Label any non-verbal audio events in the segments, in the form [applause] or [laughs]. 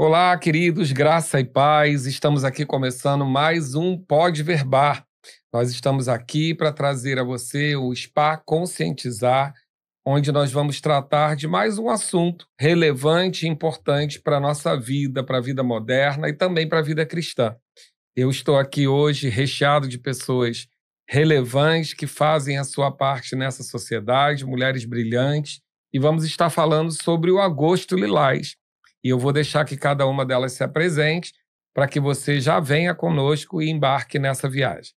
Olá, queridos, graça e paz. Estamos aqui começando mais um Pode Verbar. Nós estamos aqui para trazer a você o Spa Conscientizar, onde nós vamos tratar de mais um assunto relevante e importante para a nossa vida, para a vida moderna e também para a vida cristã. Eu estou aqui hoje recheado de pessoas relevantes que fazem a sua parte nessa sociedade, mulheres brilhantes, e vamos estar falando sobre o Agosto Lilás e eu vou deixar que cada uma delas se apresente para que você já venha conosco e embarque nessa viagem.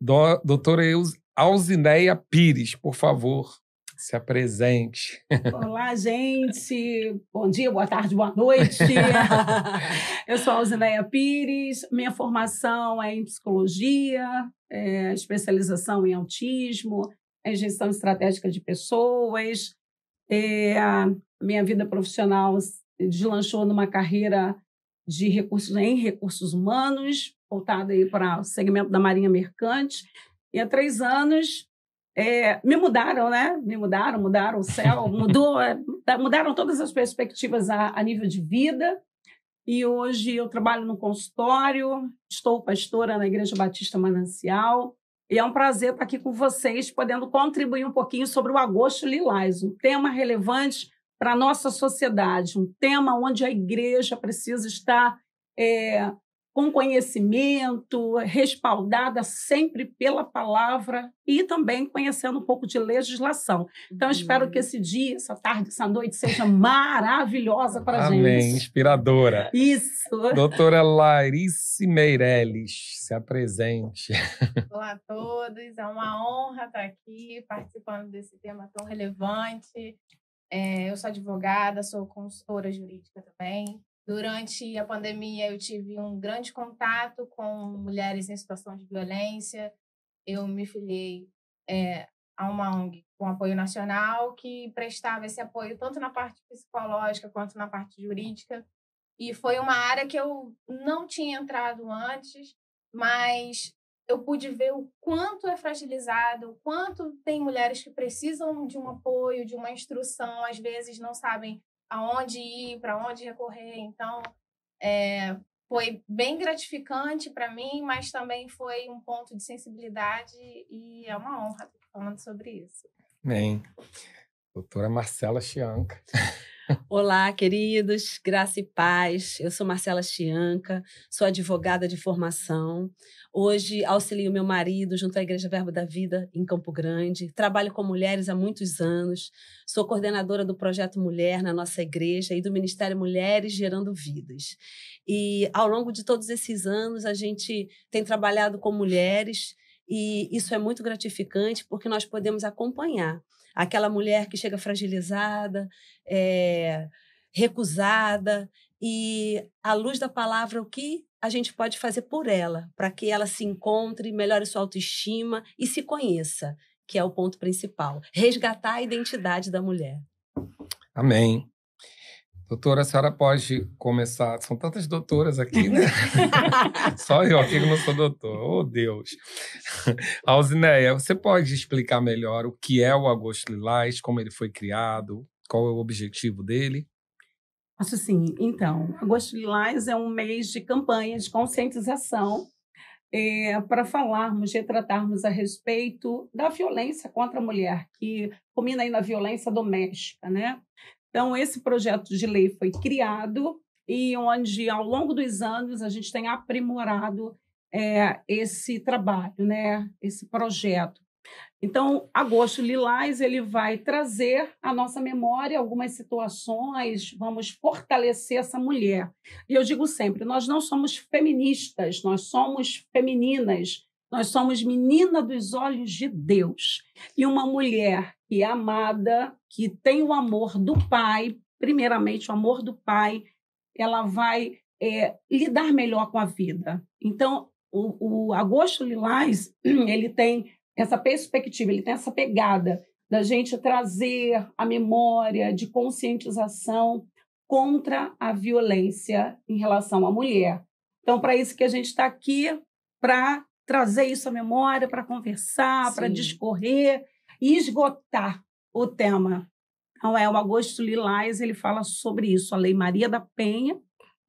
Do, doutora Alzineia Pires, por favor, se apresente. Olá, gente. Bom dia, boa tarde, boa noite. [laughs] Eu sou Alzineia Pires. Minha formação é em psicologia, é especialização em autismo, em gestão estratégica de pessoas. É, minha vida profissional deslanchou numa carreira de recursos em recursos humanos, voltada aí para o segmento da Marinha Mercante. E há três anos é, me mudaram, né? Me mudaram, mudaram o céu, [laughs] mudou, é, tá, mudaram todas as perspectivas a, a nível de vida. E hoje eu trabalho no consultório, estou pastora na Igreja Batista Manancial. E é um prazer estar aqui com vocês, podendo contribuir um pouquinho sobre o Agosto Lilás, um tema relevante para a nossa sociedade, um tema onde a igreja precisa estar é, com conhecimento, respaldada sempre pela palavra e também conhecendo um pouco de legislação. Então, espero uhum. que esse dia, essa tarde, essa noite seja maravilhosa para a gente. Amém, inspiradora. Isso. Doutora Larice Meirelles, se apresente. Olá a todos, é uma honra estar aqui participando desse tema tão relevante é, eu sou advogada, sou consultora jurídica também. Durante a pandemia, eu tive um grande contato com mulheres em situação de violência. Eu me filiei é, a uma ONG com apoio nacional que prestava esse apoio tanto na parte psicológica quanto na parte jurídica. E foi uma área que eu não tinha entrado antes, mas eu pude ver o quanto é fragilizado, o quanto tem mulheres que precisam de um apoio, de uma instrução, às vezes não sabem aonde ir, para onde recorrer. Então, é, foi bem gratificante para mim, mas também foi um ponto de sensibilidade e é uma honra estar falando sobre isso. Bem, doutora Marcela Chianca. [laughs] Olá, queridos, graça e paz. Eu sou Marcela Chianca, sou advogada de formação. Hoje auxilio meu marido junto à Igreja Verbo da Vida em Campo Grande. Trabalho com mulheres há muitos anos. Sou coordenadora do projeto Mulher na nossa igreja e do Ministério Mulheres Gerando Vidas. E ao longo de todos esses anos, a gente tem trabalhado com mulheres e isso é muito gratificante porque nós podemos acompanhar aquela mulher que chega fragilizada, é, recusada. E, à luz da palavra, o que a gente pode fazer por ela, para que ela se encontre, melhore sua autoestima e se conheça, que é o ponto principal. Resgatar a identidade da mulher. Amém. Doutora, a senhora pode começar. São tantas doutoras aqui, né? [laughs] Só eu aqui que não sou doutor. Oh, Deus. Alzineia, você pode explicar melhor o que é o Agosto Lilás, como ele foi criado, qual é o objetivo dele? Posso sim. Então, Agosto Lilás é um mês de campanha de conscientização é, para falarmos, retratarmos a respeito da violência contra a mulher, que culmina aí na violência doméstica, né? Então, esse projeto de lei foi criado e onde, ao longo dos anos, a gente tem aprimorado é, esse trabalho, né? esse projeto. Então, Agosto Lilás ele vai trazer à nossa memória algumas situações, vamos fortalecer essa mulher. E eu digo sempre, nós não somos feministas, nós somos femininas, nós somos menina dos olhos de Deus. E uma mulher e amada, que tem o amor do pai, primeiramente o amor do pai, ela vai é, lidar melhor com a vida. Então, o, o Agosto Lilás, [clears throat] ele tem essa perspectiva, ele tem essa pegada da gente trazer a memória de conscientização contra a violência em relação à mulher. Então, para isso que a gente está aqui, para trazer isso à memória, para conversar, para discorrer esgotar o tema. Então, é o Agosto Lilás, ele fala sobre isso, a Lei Maria da Penha.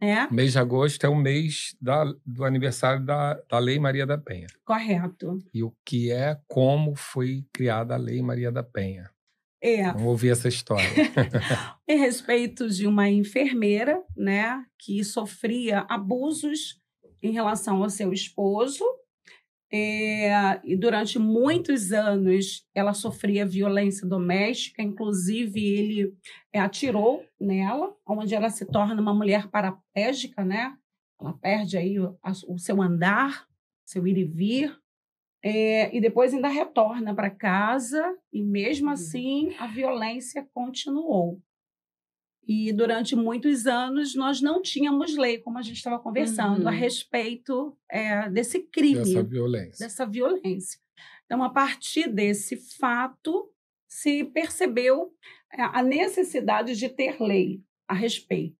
Né? Mês de agosto é o mês da, do aniversário da, da Lei Maria da Penha. Correto. E o que é, como foi criada a Lei Maria da Penha. É. Vamos ouvir essa história. [laughs] em respeito de uma enfermeira, né, que sofria abusos em relação ao seu esposo, é, e durante muitos anos ela sofria violência doméstica, inclusive ele é, atirou nela, onde ela se torna uma mulher paraplégica, né? Ela perde aí o, o seu andar, seu ir e vir, é, e depois ainda retorna para casa e mesmo uhum. assim a violência continuou. E durante muitos anos nós não tínhamos lei, como a gente estava conversando, uhum. a respeito é, desse crime. Dessa violência. Dessa violência. Então, a partir desse fato, se percebeu é, a necessidade de ter lei a respeito.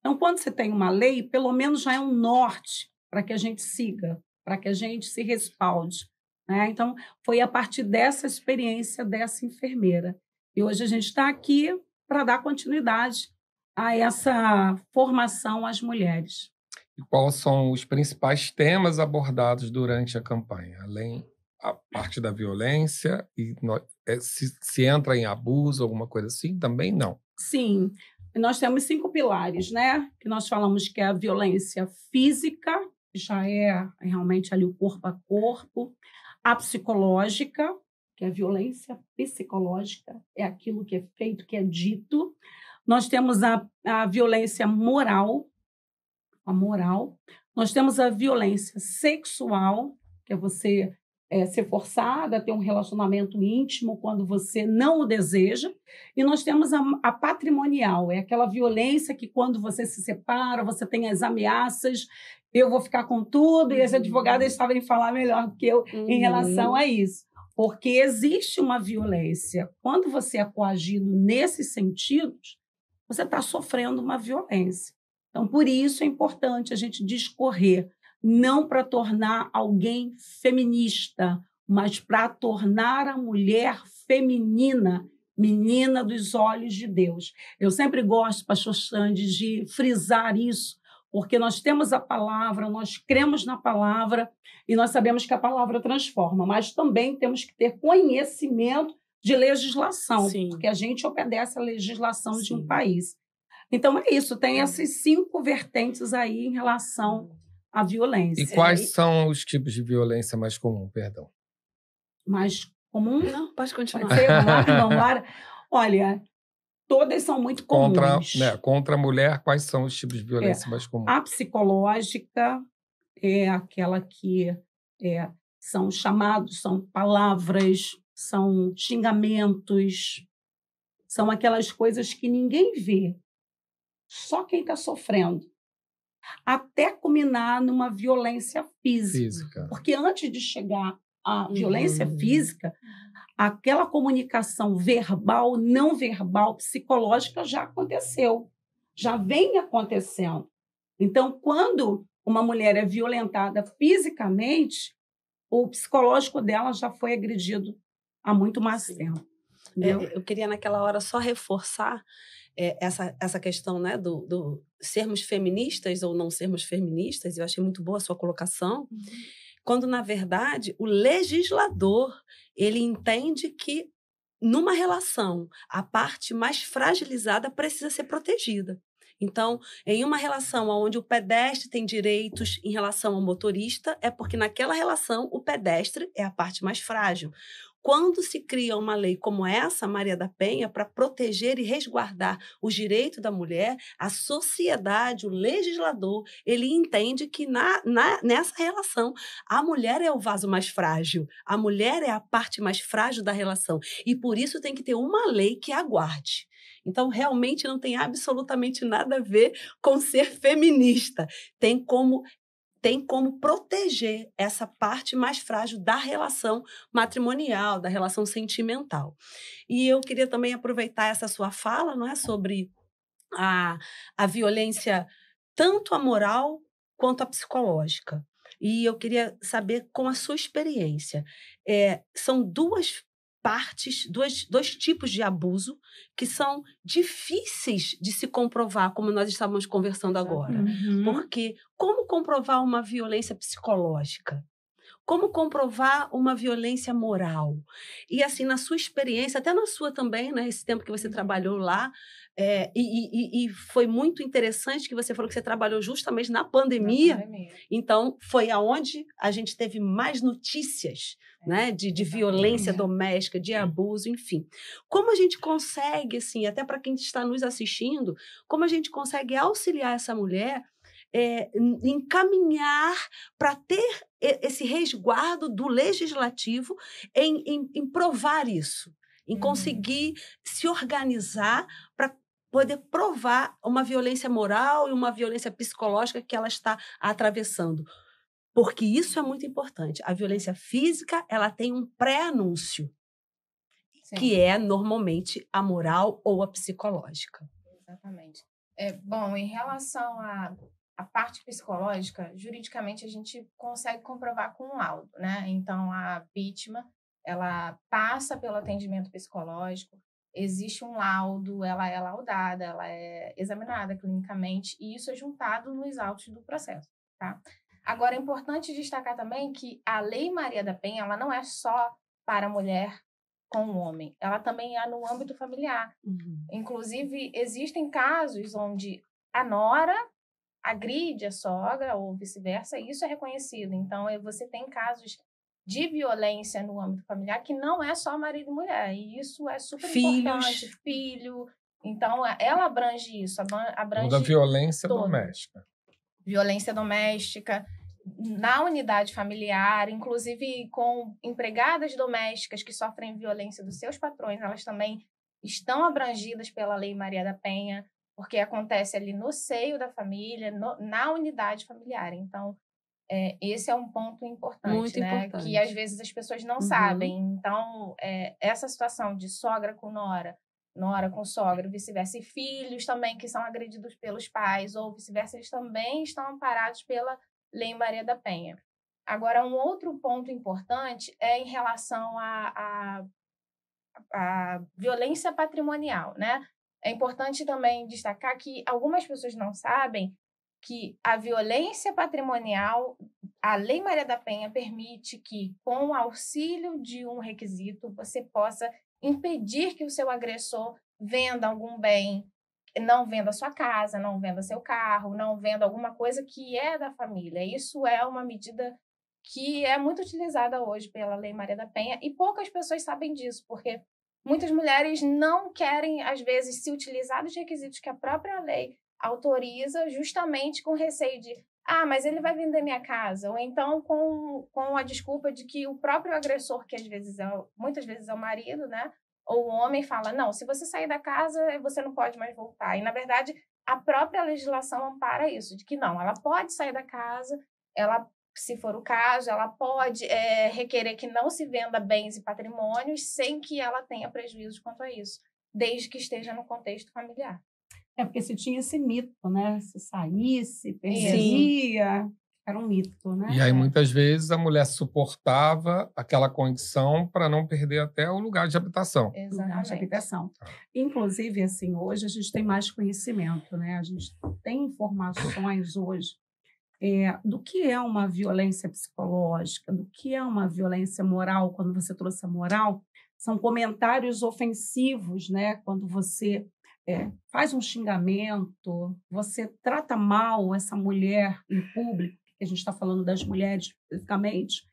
Então, quando você tem uma lei, pelo menos já é um norte para que a gente siga, para que a gente se respalde. Né? Então, foi a partir dessa experiência dessa enfermeira. E hoje a gente está aqui para dar continuidade a essa formação às mulheres. E quais são os principais temas abordados durante a campanha? Além a parte da violência e é, se, se entra em abuso, alguma coisa assim, também não. Sim, nós temos cinco pilares, né? Que nós falamos que é a violência física, que já é realmente ali o corpo a corpo, a psicológica, que a violência psicológica é aquilo que é feito, que é dito. Nós temos a, a violência moral, a moral. Nós temos a violência sexual, que é você é, ser forçada a ter um relacionamento íntimo quando você não o deseja. E nós temos a, a, patrimonial, é aquela violência que quando você se separa, você tem as ameaças, eu vou ficar com tudo, e as uhum. advogadas sabem falar melhor do que eu uhum. em relação a isso porque existe uma violência. Quando você é coagido nesses sentidos, você está sofrendo uma violência. Então, por isso é importante a gente discorrer, não para tornar alguém feminista, mas para tornar a mulher feminina, menina dos olhos de Deus. Eu sempre gosto, pastor Sandy, de frisar isso, porque nós temos a palavra, nós cremos na palavra e nós sabemos que a palavra transforma, mas também temos que ter conhecimento de legislação, Sim. porque a gente obedece a legislação Sim. de um país. Então é isso, tem esses cinco vertentes aí em relação à violência. E quais e... são os tipos de violência mais comum, perdão? Mais comum? Não, pode continuar. Pode ser, não, não, Olha, todas são muito comuns. Contra, né, contra a mulher, quais são os tipos de violência é, mais comuns? A psicológica é aquela que é, são chamados, são palavras, são xingamentos, são aquelas coisas que ninguém vê, só quem está sofrendo. Até culminar numa violência física. física. Porque antes de chegar à uhum. violência uhum. física, aquela comunicação verbal, não verbal, psicológica já aconteceu, já vem acontecendo. Então, quando uma mulher é violentada fisicamente, o psicológico dela já foi agredido há muito mais Sim. tempo. É, eu queria naquela hora só reforçar é, essa, essa questão né, do, do sermos feministas ou não sermos feministas. Eu achei muito boa a sua colocação. Uhum quando na verdade o legislador ele entende que numa relação a parte mais fragilizada precisa ser protegida. Então, em uma relação onde o pedestre tem direitos em relação ao motorista, é porque naquela relação o pedestre é a parte mais frágil. Quando se cria uma lei como essa, Maria da Penha, para proteger e resguardar o direito da mulher, a sociedade, o legislador, ele entende que na, na, nessa relação a mulher é o vaso mais frágil, a mulher é a parte mais frágil da relação e por isso tem que ter uma lei que aguarde. Então, realmente não tem absolutamente nada a ver com ser feminista. Tem como tem como proteger essa parte mais frágil da relação matrimonial, da relação sentimental. E eu queria também aproveitar essa sua fala, não é, sobre a, a violência tanto a moral quanto a psicológica. E eu queria saber com a sua experiência, é, são duas partes, dois, dois tipos de abuso que são difíceis de se comprovar, como nós estávamos conversando agora. Uhum. Porque como comprovar uma violência psicológica? como comprovar uma violência moral. E assim, na sua experiência, até na sua também, né? Esse tempo que você trabalhou lá, é, e, e, e, foi muito interessante que você falou que você trabalhou justamente na pandemia. Na pandemia. Então, foi aonde a gente teve mais notícias é. né, de, de violência né. doméstica, de é. abuso, enfim. Como a gente consegue, assim, até para quem está nos assistindo, como a gente consegue auxiliar essa mulher é, encaminhar para ter esse resguardo do legislativo em, em, em provar isso, em uhum. conseguir se organizar para poder provar uma violência moral e uma violência psicológica que ela está atravessando. Porque isso é muito importante. A violência física, ela tem um pré-anúncio, que é normalmente a moral ou a psicológica. Exatamente. É, bom, em relação a a parte psicológica, juridicamente, a gente consegue comprovar com um laudo, né? Então, a vítima, ela passa pelo atendimento psicológico, existe um laudo, ela é laudada, ela é examinada clinicamente, e isso é juntado nos autos do processo, tá? Agora, é importante destacar também que a Lei Maria da Penha, ela não é só para a mulher com o homem, ela também é no âmbito familiar. Uhum. Inclusive, existem casos onde a nora agride a sogra ou vice-versa, isso é reconhecido. Então, eh, você tem casos de violência no âmbito familiar que não é só marido e mulher, e isso é super Filhos. importante. Filho. Então, é, ela abrange isso, abrange... da violência todo. doméstica. Violência doméstica, na unidade familiar, inclusive com empregadas domésticas que sofrem violência dos seus patrões, elas também estão abrangidas pela Lei Maria da Penha porque acontece ali no seio da família, no, na unidade familiar. Então, é, esse é um ponto importante, Muito né? Importante. Que às vezes as pessoas não uhum. sabem. Então, é, essa situação de sogra com nora, nora com sogra, vice-versa, e filhos também que são agredidos pelos pais, ou vice-versa, eles também estão amparados pela Lei Maria da Penha. Agora, um outro ponto importante é em relação à violência patrimonial, né? É importante também destacar que algumas pessoas não sabem que a violência patrimonial, a Lei Maria da Penha permite que, com o auxílio de um requisito, você possa impedir que o seu agressor venda algum bem, não venda sua casa, não venda seu carro, não venda alguma coisa que é da família. Isso é uma medida que é muito utilizada hoje pela Lei Maria da Penha e poucas pessoas sabem disso, porque Muitas mulheres não querem, às vezes, se utilizar dos requisitos que a própria lei autoriza, justamente com receio de, ah, mas ele vai vender minha casa, ou então com, com a desculpa de que o próprio agressor, que às vezes é, muitas vezes é o marido, né? Ou o homem fala, não, se você sair da casa, você não pode mais voltar. E, na verdade, a própria legislação ampara isso, de que não, ela pode sair da casa, ela se for o caso, ela pode é, requerer que não se venda bens e patrimônios sem que ela tenha prejuízo quanto a isso, desde que esteja no contexto familiar. É porque se tinha esse mito, né? Se saísse, perderia. Era um mito, né? E aí, é. muitas vezes, a mulher suportava aquela condição para não perder até o lugar de habitação. Exatamente. Lugar de habitação. Tá. Inclusive, assim, hoje a gente tem mais conhecimento, né? A gente tem informações hoje é, do que é uma violência psicológica, do que é uma violência moral, quando você trouxe a moral, são comentários ofensivos, né? Quando você é, faz um xingamento, você trata mal essa mulher em público, que a gente está falando das mulheres especificamente,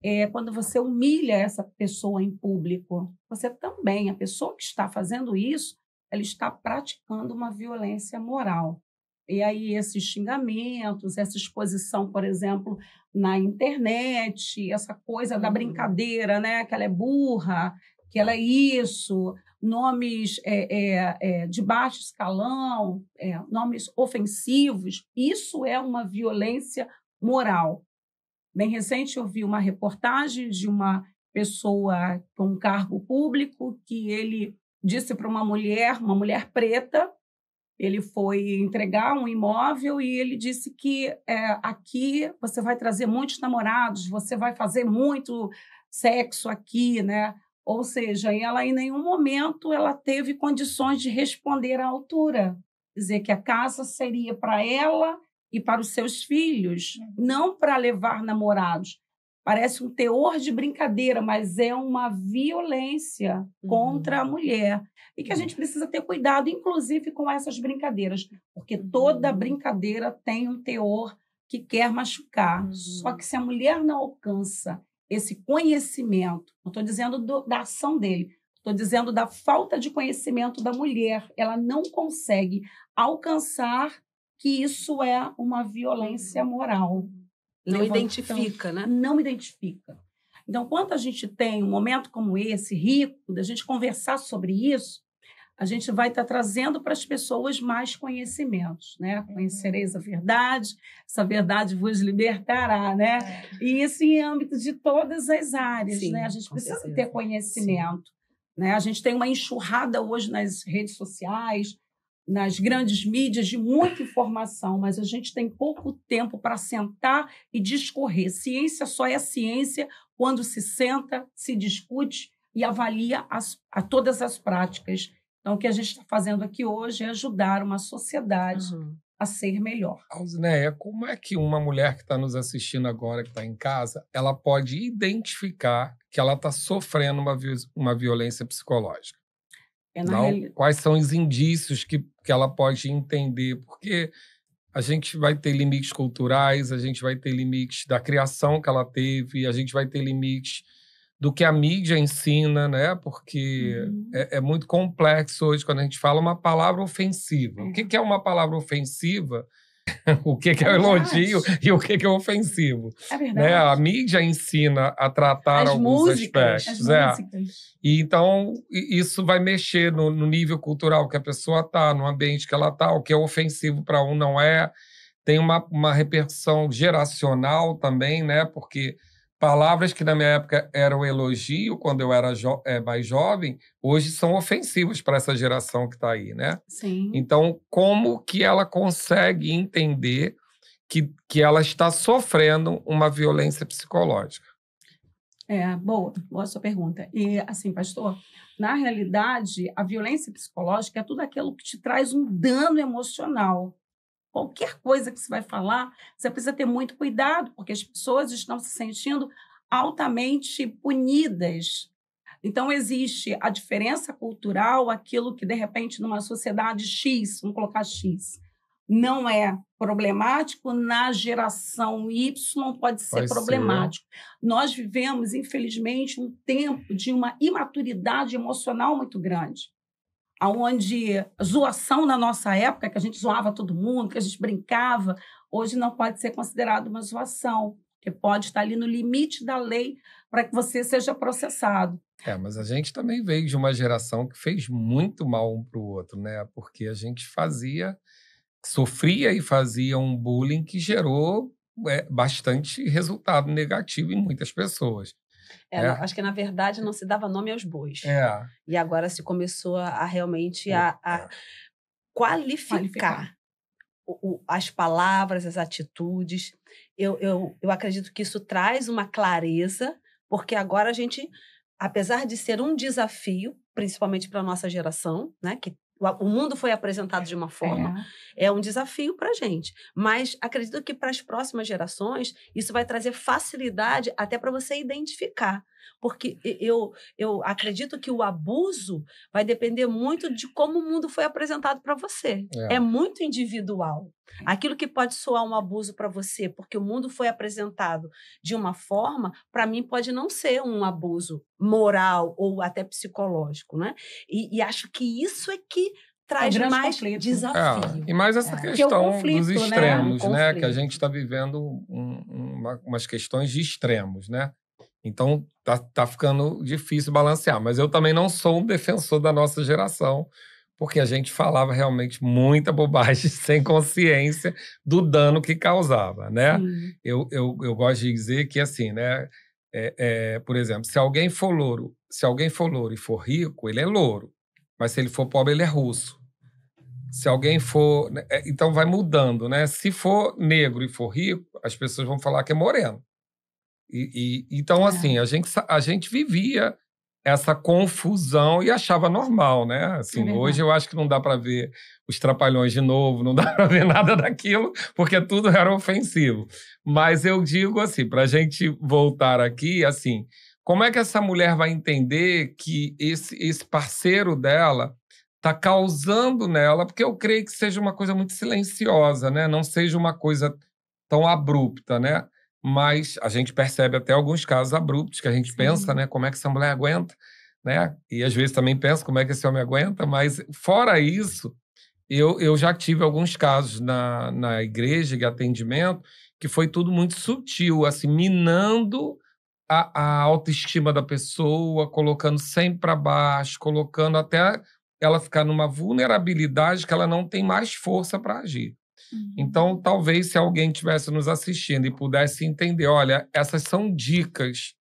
é, quando você humilha essa pessoa em público, você também, a pessoa que está fazendo isso, ela está praticando uma violência moral. E aí, esses xingamentos, essa exposição, por exemplo, na internet, essa coisa uhum. da brincadeira, né? Que ela é burra, que ela é isso, nomes é, é, é, de baixo escalão, é, nomes ofensivos, isso é uma violência moral. Bem recente, eu vi uma reportagem de uma pessoa com um cargo público que ele disse para uma mulher, uma mulher preta, ele foi entregar um imóvel e ele disse que é, aqui você vai trazer muitos namorados, você vai fazer muito sexo aqui, né? Ou seja, ela em nenhum momento ela teve condições de responder à altura, dizer que a casa seria para ela e para os seus filhos, uhum. não para levar namorados parece um teor de brincadeira, mas é uma violência uhum. contra a mulher. E que a uhum. gente precisa ter cuidado, inclusive, com essas brincadeiras, porque uhum. toda brincadeira tem um teor que quer machucar. Uhum. Só que se a mulher não alcança esse conhecimento, não estou dizendo do, da ação dele, estou dizendo da falta de conhecimento da mulher, ela não consegue alcançar que isso é uma violência moral. Não identifica, né? Não identifica. Então, quando a gente tem um momento como esse, rico, da gente conversar sobre isso, a gente vai estar tá trazendo para as pessoas mais conhecimentos, né? Uhum. Conhecereis a verdade, essa verdade vos libertará, né? É. E isso em âmbito de todas as áreas, Sim, né? A gente precisa certeza. ter conhecimento, Sim. né? A gente tem uma enxurrada hoje nas redes sociais, nas grandes mídias de muita informação, mas a gente tem pouco tempo para sentar e discorrer. Ciência só é ciência quando se senta, se discute e avalia as, a todas as práticas. Então, o que a gente está fazendo aqui hoje é ajudar uma sociedade uhum. a ser melhor. Alzineia, como é que uma mulher que está nos assistindo agora, que está em casa, ela pode identificar que ela está sofrendo uma, uma violência psicológica? É não, Quais são os indícios que, que ela pode entender? Porque a gente vai ter limites culturais, a gente vai ter limites da criação que ela teve, a gente vai ter limites do que a mídia ensina, né? Porque uhum. é, é, muito complexo hoje quando a gente fala uma palavra ofensiva. É. O que, é. que é uma palavra ofensiva? [laughs] o que, que é, é elogio e o que, que é ofensivo. É né? verdade. Né? A mídia ensina a tratar as alguns músicas, aspectos. É. E então, isso vai mexer no, no nível cultural que a pessoa está, no ambiente que ela está, o que é ofensivo para um não é. Tem uma, uma repercussão geracional também, né? Porque Palavras que na minha época eram elogio quando eu era jo é, mais jovem, hoje são ofensivas para essa geração que está aí, né? Sim. Então, como que ela consegue entender que, que ela está sofrendo uma violência psicológica? É, boa, boa sua pergunta. E assim, pastor, na realidade, a violência psicológica é tudo aquilo que te traz um dano emocional qualquer coisa que você vai falar, você precisa ter muito cuidado, porque as pessoas estão se sentindo altamente punidas. Então, existe a diferença cultural, aquilo que, de repente, numa sociedade X, vamos colocar X, não é problemático, na geração Y pode ser problemático. Ser. Nós vivemos, infelizmente, um tempo de uma imaturidade emocional muito grande aonde zoação na nossa época, que a gente zoava todo mundo, que a gente brincava, hoje não pode ser considerado uma zoação, que pode estar ali no limite da lei para que você seja processado. É, mas a gente também veio de uma geração que fez muito mal um para o outro, né? Porque a gente fazia, sofria e fazia um bullying que gerou é, bastante resultado negativo em muitas pessoas. É, é. Acho que, na verdade, não se dava nome aos bois. É. E agora se começou a, realmente a, a qualificar, qualificar. O, o, as palavras, as atitudes. Eu, eu, eu acredito que isso traz uma clareza, porque agora a gente, apesar de ser um desafio, principalmente para a nossa geração, né, que o mundo foi apresentado de uma forma. É, é um desafio para a gente. Mas acredito que para as próximas gerações, isso vai trazer facilidade até para você identificar. Porque eu, eu acredito que o abuso vai depender muito de como o mundo foi apresentado para você. É. é muito individual. Aquilo que pode soar um abuso para você, porque o mundo foi apresentado de uma forma, para mim pode não ser um abuso moral ou até psicológico, né? E, e acho que isso é que é traz é mais conflito. desafio. É, e mais essa é. é questão conflito, dos né? é extremos, né? né? Que a gente está vivendo um, uma, umas questões de extremos, né? Então tá, tá ficando difícil balancear. Mas eu também não sou um defensor da nossa geração, porque a gente falava realmente muita bobagem [laughs] sem consciência do dano que causava, né? Eu, eu, eu, gosto de dizer que assim, né? É, é, por exemplo, se alguém for louro, se alguém for louro e for rico, ele é louro. Mas se ele for pobre, ele é russo. Se alguém for. Né, é, então vai mudando, né? Se for negro e for rico, as pessoas vão falar que é moreno. E, e então, é. assim, a gente, a gente vivia essa confusão e achava normal, né? Assim, é hoje eu acho que não dá para ver os trapalhões de novo, não [laughs] dá para ver nada daquilo, porque tudo era ofensivo. Mas eu digo assim, para a gente voltar aqui, assim, como é que essa mulher vai entender que esse, esse parceiro dela está causando nela? Porque eu creio que seja uma coisa muito silenciosa, né? Não seja uma coisa tão abrupta, né? mas a gente percebe até alguns casos abruptos que a gente Sim. pensa, né? Como é que essa mulher aguenta, né? E às vezes também pensa como é que esse homem aguenta, mas fora isso, eu, eu já tive alguns casos na, na igreja de atendimento que foi tudo muito sutil, assim, minando a, a autoestima da pessoa, colocando sempre para baixo, colocando até ela ficar numa vulnerabilidade que ela não tem mais força para agir. Uhum. Então, talvez se alguém estivesse nos assistindo e pudesse entender, olha, essas são dicas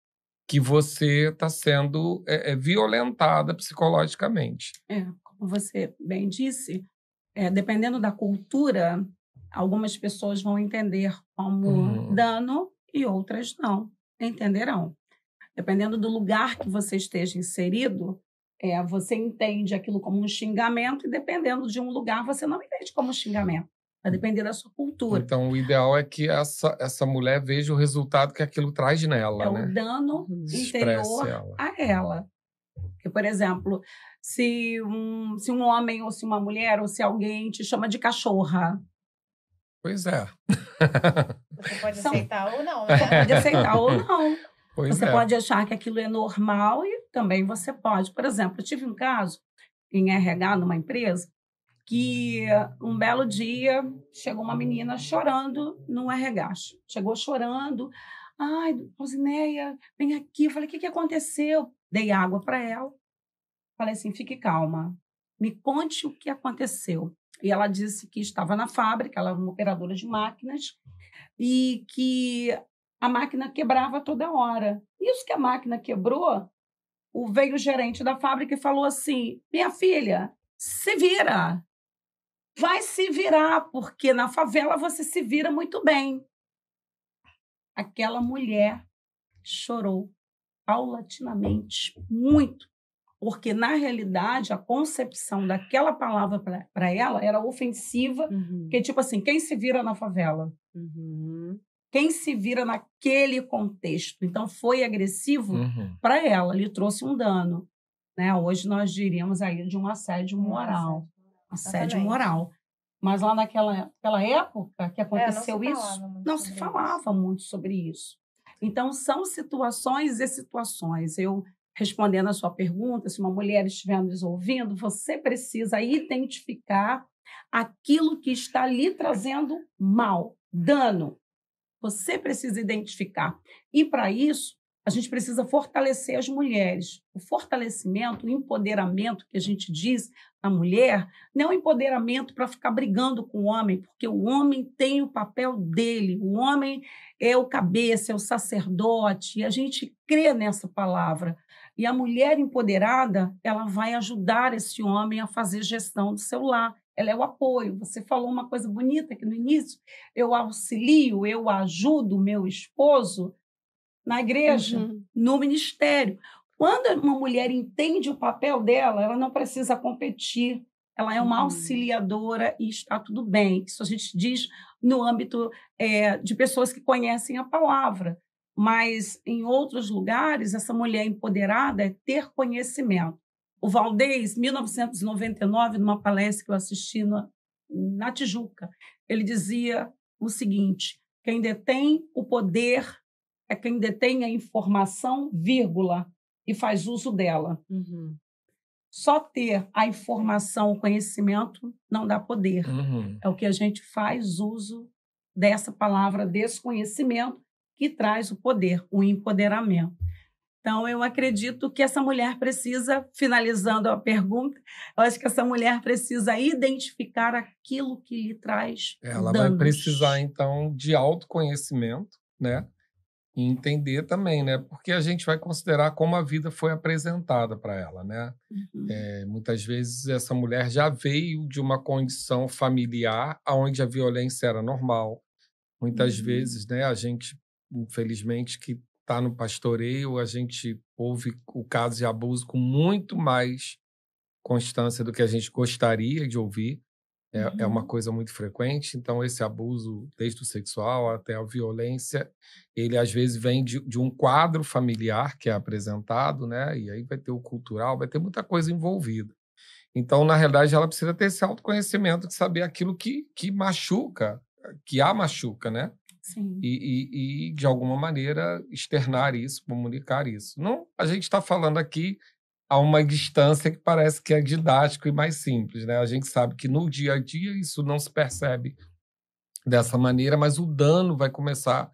que você está sendo é, é, violentada psicologicamente. É, como você bem disse, é, dependendo da cultura, algumas pessoas vão entender como uhum. dano e outras não entenderão. Dependendo do lugar que você esteja inserido, é, você entende aquilo como um xingamento e dependendo de um lugar você não entende como um xingamento. Vai depender da sua cultura. Então, o ideal é que essa, essa mulher veja o resultado que aquilo traz nela. É né? um dano uhum. interior ela. a ela. Porque, por exemplo, se um, se um homem ou se uma mulher ou se alguém te chama de cachorra. Pois é. Você pode aceitar ou não. Né? Você pode aceitar ou não. Pois você é. pode achar que aquilo é normal e também você pode. Por exemplo, eu tive um caso em RH numa empresa que um belo dia chegou uma menina chorando no arregaço. Chegou chorando. Ai, Rosineia, vem aqui. Eu falei, o que, que aconteceu? Dei água para ela. Falei assim, fique calma. Me conte o que aconteceu. E ela disse que estava na fábrica, ela era uma operadora de máquinas, e que a máquina quebrava toda hora. Isso que a máquina quebrou, o veio o gerente da fábrica e falou assim: Minha filha, se vira, vai se virar, porque na favela você se vira muito bem. Aquela mulher chorou paulatinamente muito, porque na realidade a concepção daquela palavra para ela era ofensiva, uhum. tipo assim, quem se vira na favela? Uhum. Quem se vira naquele contexto? Então foi agressivo uhum. para ela, lhe trouxe um dano. Né? Hoje nós diríamos aí de um assédio moral assédio moral. Mas lá naquela aquela época que aconteceu é, não isso, não se falava isso. muito sobre isso. Então, são situações e situações. Eu, respondendo a sua pergunta, se uma mulher estiver nos ouvindo, você precisa identificar aquilo que está lhe trazendo mal, dano. Você precisa identificar. E para isso, a gente precisa fortalecer as mulheres. O fortalecimento, o empoderamento que a gente diz à mulher, não é um empoderamento para ficar brigando com o homem, porque o homem tem o papel dele, o homem é o cabeça, é o sacerdote, e a gente crê nessa palavra. E a mulher empoderada, ela vai ajudar esse homem a fazer gestão do seu lar. Ela é o apoio. Você falou uma coisa bonita aqui no início. Eu auxilio, eu ajudo o meu esposo na igreja, uhum. no ministério. Quando uma mulher entende o papel dela, ela não precisa competir, ela é uma uhum. auxiliadora e está tudo bem. Isso a gente diz no âmbito é, de pessoas que conhecem a palavra. Mas em outros lugares, essa mulher empoderada é ter conhecimento. O Valdez, 1999, numa palestra que eu assisti na, na Tijuca, ele dizia o seguinte: quem detém o poder é quem detém a informação, vírgula, e faz uso dela. Uhum. Só ter a informação, o conhecimento, não dá poder. Uhum. É o que a gente faz uso dessa palavra desconhecimento que traz o poder, o empoderamento. Então, eu acredito que essa mulher precisa, finalizando a pergunta, eu acho que essa mulher precisa identificar aquilo que lhe traz. Ela danos. vai precisar, então, de autoconhecimento, né? e entender também, né? Porque a gente vai considerar como a vida foi apresentada para ela, né? Uhum. É, muitas vezes essa mulher já veio de uma condição familiar onde a violência era normal. Muitas uhum. vezes, né? A gente, infelizmente, que está no pastoreio, a gente ouve o caso de abuso com muito mais constância do que a gente gostaria de ouvir. É, uhum. é uma uhum. coisa muito frequente. Então, esse abuso, desde o sexual até a violência, ele às vezes vem de, de um quadro familiar que é apresentado, né? E aí vai ter o cultural, vai ter muita coisa envolvida. Então, na realidade, ela precisa ter esse autoconhecimento de saber aquilo que, que machuca, que a machuca, né? Sim. E, e, e, de alguma maneira externar isso, comunicar isso. Não, a gente está falando aqui a uma distância que parece que é didático e mais simples, né? A gente sabe que no dia a dia isso não se percebe dessa maneira, mas o dano vai começar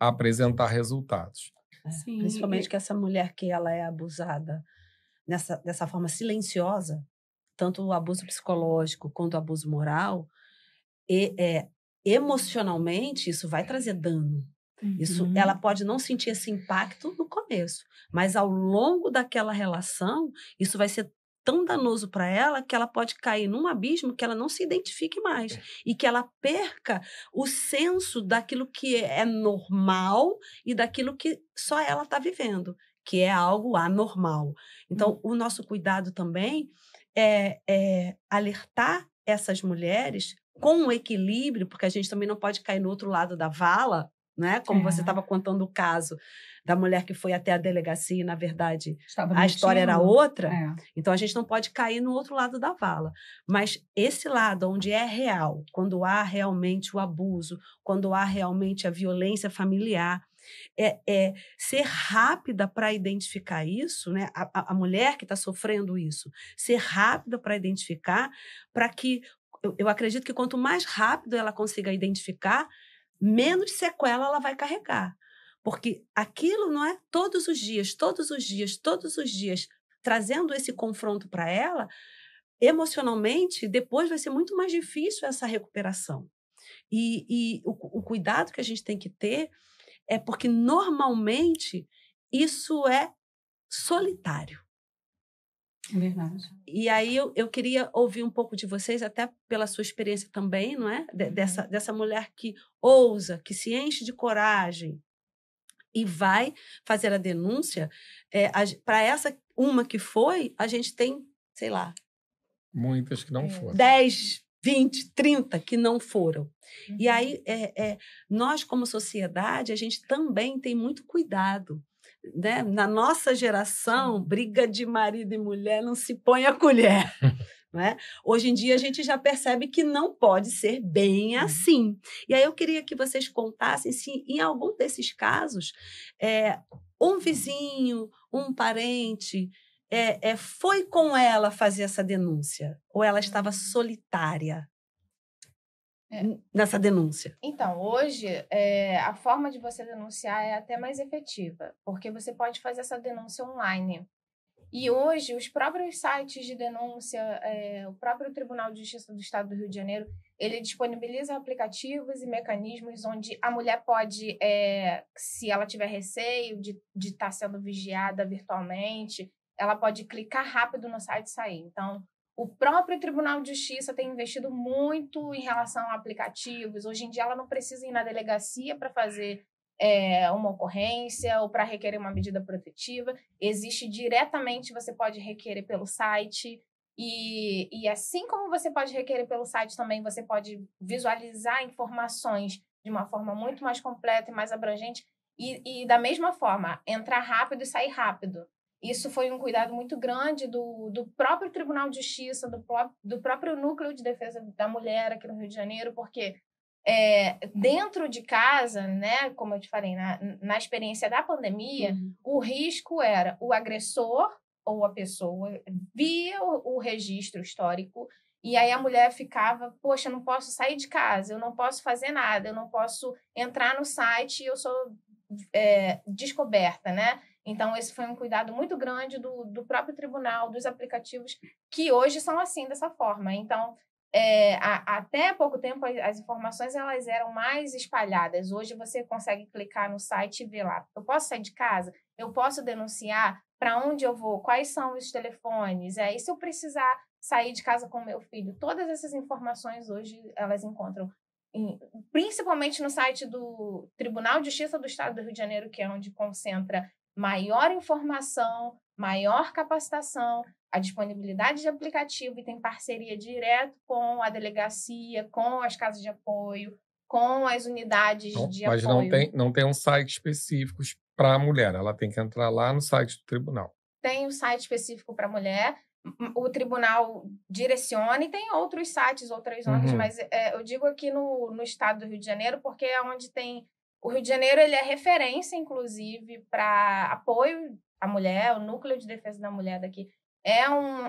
a apresentar resultados. É, Sim. Principalmente que essa mulher que ela é abusada nessa, dessa forma silenciosa, tanto o abuso psicológico quanto o abuso moral, e, é, emocionalmente isso vai trazer dano. Uhum. Isso, ela pode não sentir esse impacto no começo, mas ao longo daquela relação, isso vai ser tão danoso para ela que ela pode cair num abismo que ela não se identifique mais é. e que ela perca o senso daquilo que é normal e daquilo que só ela está vivendo, que é algo anormal. Então, uhum. o nosso cuidado também é, é alertar essas mulheres com um equilíbrio, porque a gente também não pode cair no outro lado da vala, né? Como é. você estava contando o caso da mulher que foi até a delegacia e, na verdade, Estava a história era outra. É. Então, a gente não pode cair no outro lado da vala. Mas esse lado onde é real, quando há realmente o abuso, quando há realmente a violência familiar, é, é ser rápida para identificar isso, né? a, a mulher que está sofrendo isso, ser rápida para identificar, para que eu, acredito que quanto mais rápido ela consiga identificar, menos sequela ela vai carregar. Porque aquilo não é todos os dias, todos os dias, todos os dias, trazendo esse confronto para ela, emocionalmente, depois vai ser muito mais difícil essa recuperação. E, e o, o cuidado que a gente tem que ter é porque normalmente isso é solitário. É verdade. E aí eu, eu queria ouvir um pouco de vocês, até pela sua experiência também, não é? De, uhum. dessa, dessa mulher que ousa, que se enche de coragem e vai fazer a denúncia. É, Para essa uma que foi, a gente tem, sei lá. Muitas que não é. foram. Dez 20, 30 que não foram. Uhum. E aí, é, é, nós, como sociedade, a gente também tem muito cuidado né? na nossa geração, uhum. briga de marido e mulher não se põe a colher. [laughs] Né? Hoje em dia a gente já percebe que não pode ser bem uhum. assim. E aí eu queria que vocês contassem se em algum desses casos é, um vizinho, um parente é, é, foi com ela fazer essa denúncia ou ela estava solitária. É. nessa denúncia? Então, hoje, é, a forma de você denunciar é até mais efetiva, porque você pode fazer essa denúncia online. E hoje, os próprios sites de denúncia, é, o próprio Tribunal de Justiça do Estado do Rio de Janeiro, ele disponibiliza aplicativos e mecanismos onde a mulher pode, é, se ela tiver receio de estar tá sendo vigiada virtualmente, ela pode clicar rápido no site e sair. Então, o próprio Tribunal de Justiça tem investido muito em relação a aplicativos. Hoje em dia, ela não precisa ir na delegacia para fazer é, uma ocorrência ou para requerer uma medida protetiva. Existe diretamente, você pode requerer pelo site. E, e assim como você pode requerer pelo site também, você pode visualizar informações de uma forma muito mais completa e mais abrangente. E, e da mesma forma, entrar rápido e sair rápido. Isso foi um cuidado muito grande do, do próprio Tribunal de Justiça, do, do próprio Núcleo de Defesa da Mulher aqui no Rio de Janeiro, porque é, dentro de casa, né, como eu te falei, na, na experiência da pandemia, uhum. o risco era o agressor ou a pessoa via o, o registro histórico e aí a mulher ficava, poxa, eu não posso sair de casa, eu não posso fazer nada, eu não posso entrar no site, eu sou é, descoberta, né? Então, esse foi um cuidado muito grande do, do próprio tribunal, dos aplicativos, que hoje são assim, dessa forma. Então, é, a, até pouco tempo, as informações elas eram mais espalhadas. Hoje, você consegue clicar no site e ver lá. Eu posso sair de casa? Eu posso denunciar? Para onde eu vou? Quais são os telefones? É, e se eu precisar sair de casa com meu filho? Todas essas informações hoje, elas encontram principalmente no site do Tribunal de Justiça do Estado do Rio de Janeiro, que é onde concentra maior informação, maior capacitação, a disponibilidade de aplicativo e tem parceria direto com a delegacia, com as casas de apoio, com as unidades de mas apoio. Mas não tem, não tem um site específico para a mulher, ela tem que entrar lá no site do tribunal. Tem um site específico para a mulher, o tribunal direciona e tem outros sites, outras ONGs, uhum. mas é, eu digo aqui no, no estado do Rio de Janeiro, porque é onde tem o Rio de Janeiro ele é referência, inclusive, para apoio à mulher, o núcleo de defesa da mulher daqui é um,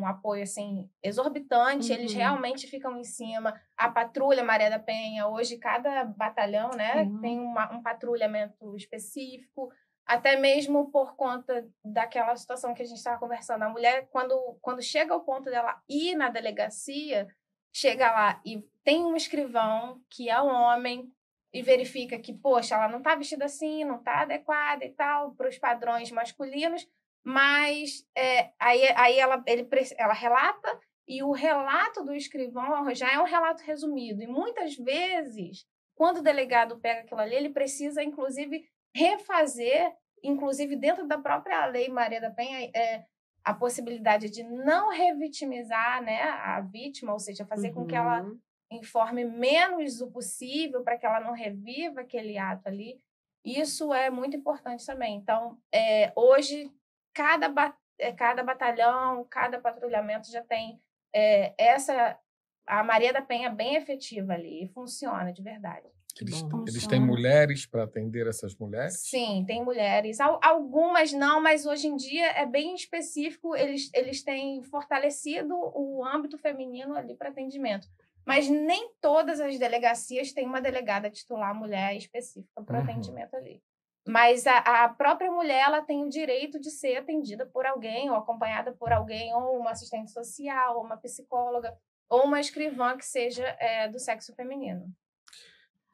um apoio assim exorbitante. Uhum. Eles realmente ficam em cima. A patrulha Maria da Penha hoje cada batalhão, né, uhum. tem uma, um patrulhamento específico. Até mesmo por conta daquela situação que a gente estava conversando, a mulher quando quando chega ao ponto dela ir na delegacia, chega lá e tem um escrivão que é um homem e verifica que, poxa, ela não está vestida assim, não está adequada e tal, para os padrões masculinos, mas é, aí, aí ela, ele, ela relata, e o relato do escrivão já é um relato resumido. E muitas vezes, quando o delegado pega aquilo ali, ele precisa, inclusive, refazer, inclusive dentro da própria lei Maria da Penha, é, a possibilidade de não revitimizar né, a vítima, ou seja, fazer uhum. com que ela uhum informe menos o possível para que ela não reviva aquele ato ali. Isso é muito importante também. Então, é, hoje, cada, é, cada batalhão, cada patrulhamento já tem é, essa. A Maria da Penha é bem efetiva ali e funciona de verdade. Eles, eles, têm mulheres para atender essas mulheres? Sim, tem mulheres. Algumas não, mas hoje em dia é bem específico. Eles, eles têm fortalecido o âmbito feminino ali para atendimento mas nem todas as delegacias têm uma delegada titular mulher específica para uhum. atendimento ali. Mas a, a, própria mulher ela tem o direito de ser atendida por alguém, ou acompanhada por alguém, ou uma assistente social, ou uma psicóloga, ou uma escrivã que seja é, do sexo feminino.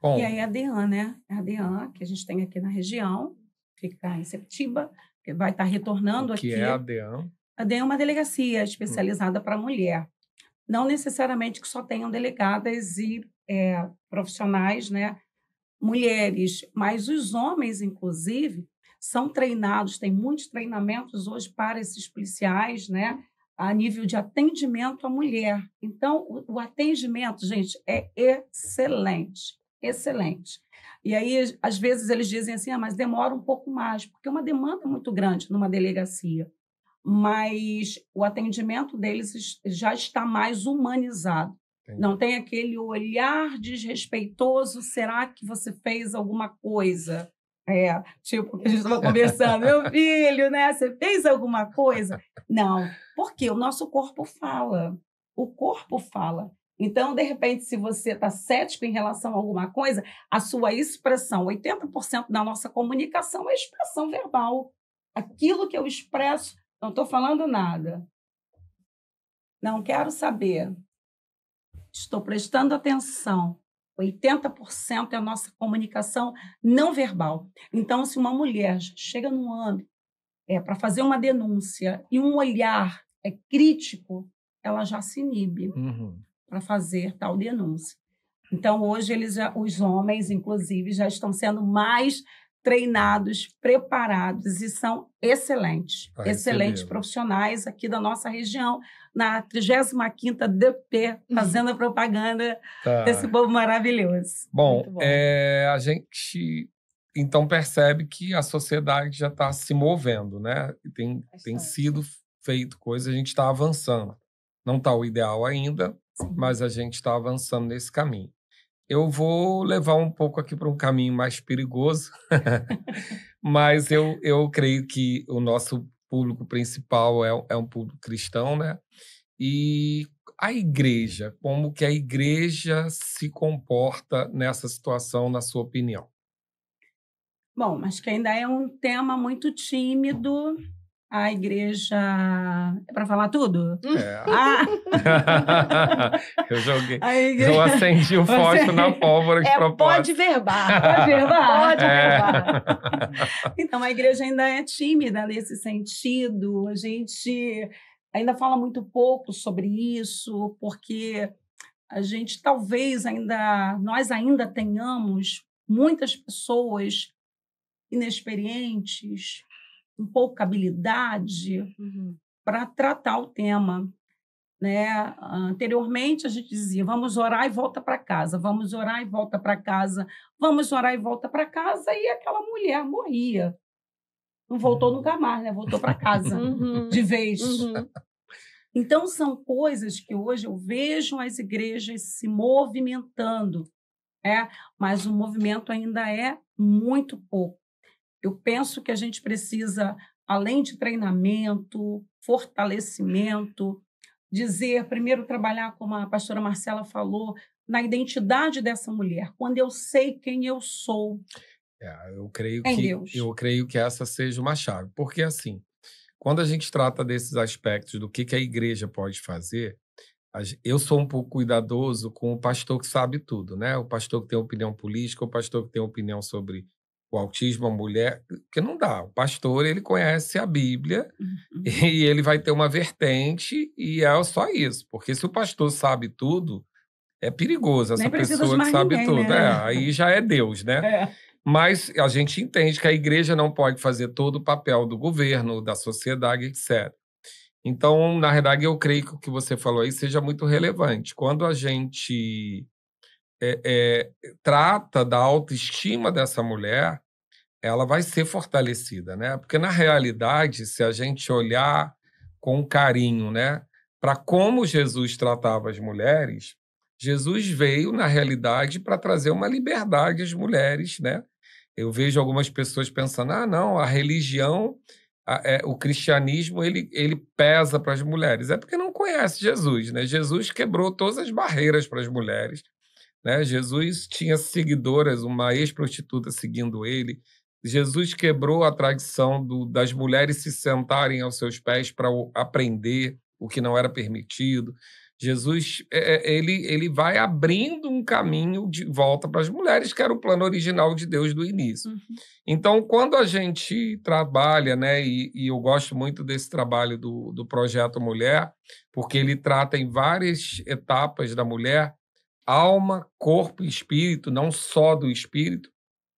Bom. E aí a DEAN, né? A DEAN, que a gente tem aqui na região, fica em Septiba, que vai estar tá retornando o que é aqui. que é a DEAN? A DEAN é uma delegacia hum. especializada hum. para mulher não necessariamente que só tenham delegadas e é, profissionais, né, mulheres, mas os homens, inclusive, são treinados, tem muitos treinamentos hoje para esses policiais, né, a nível de atendimento à mulher. Então, o, o atendimento, gente, é excelente, excelente. E aí, às vezes, eles dizem assim, ah, mas demora um pouco mais, porque é uma demanda muito grande numa delegacia mas o atendimento deles já está mais humanizado. Entendi. Não tem aquele olhar desrespeitoso, será que você fez alguma coisa? É, tipo, a gente estava [laughs] conversando, meu filho, né? Você fez alguma coisa? Não, porque o nosso corpo fala. O corpo fala. Então, de repente, se você está cético em relação a alguma coisa, a sua expressão, 80% da nossa comunicação é expressão verbal. Aquilo que eu expresso não estou falando nada. Não quero saber. Estou prestando atenção. 80% é a nossa comunicação não verbal. Então, se uma mulher chega num âmbito é, para fazer uma denúncia e um olhar é crítico, ela já se inibe uhum. para fazer tal denúncia. Então, hoje, eles já, os homens, inclusive, já estão sendo mais treinados, preparados e são excelentes, Vai excelentes profissionais aqui da nossa região, na 35ª DP, fazendo a propaganda tá. desse povo maravilhoso. Bom, bom. É, a gente então percebe que a sociedade já está se movendo, né? Tem, é tem sido feito coisa, a gente está avançando. Não está o ideal ainda, Sim. mas a gente está avançando nesse caminho eu vou levar um pouco aqui para um caminho mais perigoso, [laughs] mas eu, eu creio que o nosso público principal é, é, um público cristão, né? E a igreja, como que a igreja se comporta nessa situação, na sua opinião? Bom, acho que ainda é um tema muito tímido a igreja. É para falar tudo? É. Ah. [laughs] eu joguei. Igreja... Eu acendi o fósforo Você... na pólvora de é, propósito. Pode verbar, [laughs] pode verbar. Pode é. verbar. Então, a igreja ainda é tímida nesse sentido. A gente ainda fala muito pouco sobre isso, porque a gente talvez ainda. Nós ainda tenhamos muitas pessoas inexperientes um pouca habilidade uhum. para tratar o tema. Né? Anteriormente, a gente dizia: vamos orar e volta para casa, vamos orar e volta para casa, vamos orar e volta para casa, e aquela mulher morria. Não voltou nunca mais, né? voltou para casa [laughs] uhum. de vez. Uhum. Então, são coisas que hoje eu vejo as igrejas se movimentando, é? mas o movimento ainda é muito pouco. Eu penso que a gente precisa, além de treinamento, fortalecimento, dizer, primeiro, trabalhar, como a pastora Marcela falou, na identidade dessa mulher, quando eu sei quem eu sou. É, eu creio em que Deus. eu creio que essa seja uma chave, porque assim, quando a gente trata desses aspectos do que, que a igreja pode fazer, eu sou um pouco cuidadoso com o pastor que sabe tudo, né? O pastor que tem opinião política, o pastor que tem opinião sobre o autismo, a mulher, que não dá. O pastor, ele conhece a Bíblia uhum. [laughs] e ele vai ter uma vertente e é só isso. Porque se o pastor sabe tudo, é perigoso essa pessoa que sabe ninguém, tudo. Né? É, aí já é Deus, né? É. Mas a gente entende que a igreja não pode fazer todo o papel do governo, da sociedade, etc. Então, na verdade, eu creio que o que você falou aí seja muito relevante. Quando a gente é, é, trata da autoestima dessa mulher, ela vai ser fortalecida, né? Porque na realidade, se a gente olhar com carinho, né, para como Jesus tratava as mulheres, Jesus veio na realidade para trazer uma liberdade às mulheres, né? Eu vejo algumas pessoas pensando: "Ah, não, a religião, a, é, o cristianismo, ele, ele pesa para as mulheres". É porque não conhece Jesus, né? Jesus quebrou todas as barreiras para as mulheres. Né? Jesus tinha seguidoras, uma ex-prostituta seguindo ele. Jesus quebrou a tradição do, das mulheres se sentarem aos seus pés para aprender o que não era permitido. Jesus é, é, ele, ele vai abrindo um caminho de volta para as mulheres, que era o plano original de Deus do início. Uhum. Então, quando a gente trabalha, né, e, e, eu gosto muito desse trabalho do, do Projeto Mulher, porque ele trata em várias etapas da mulher alma, corpo e espírito, não só do espírito,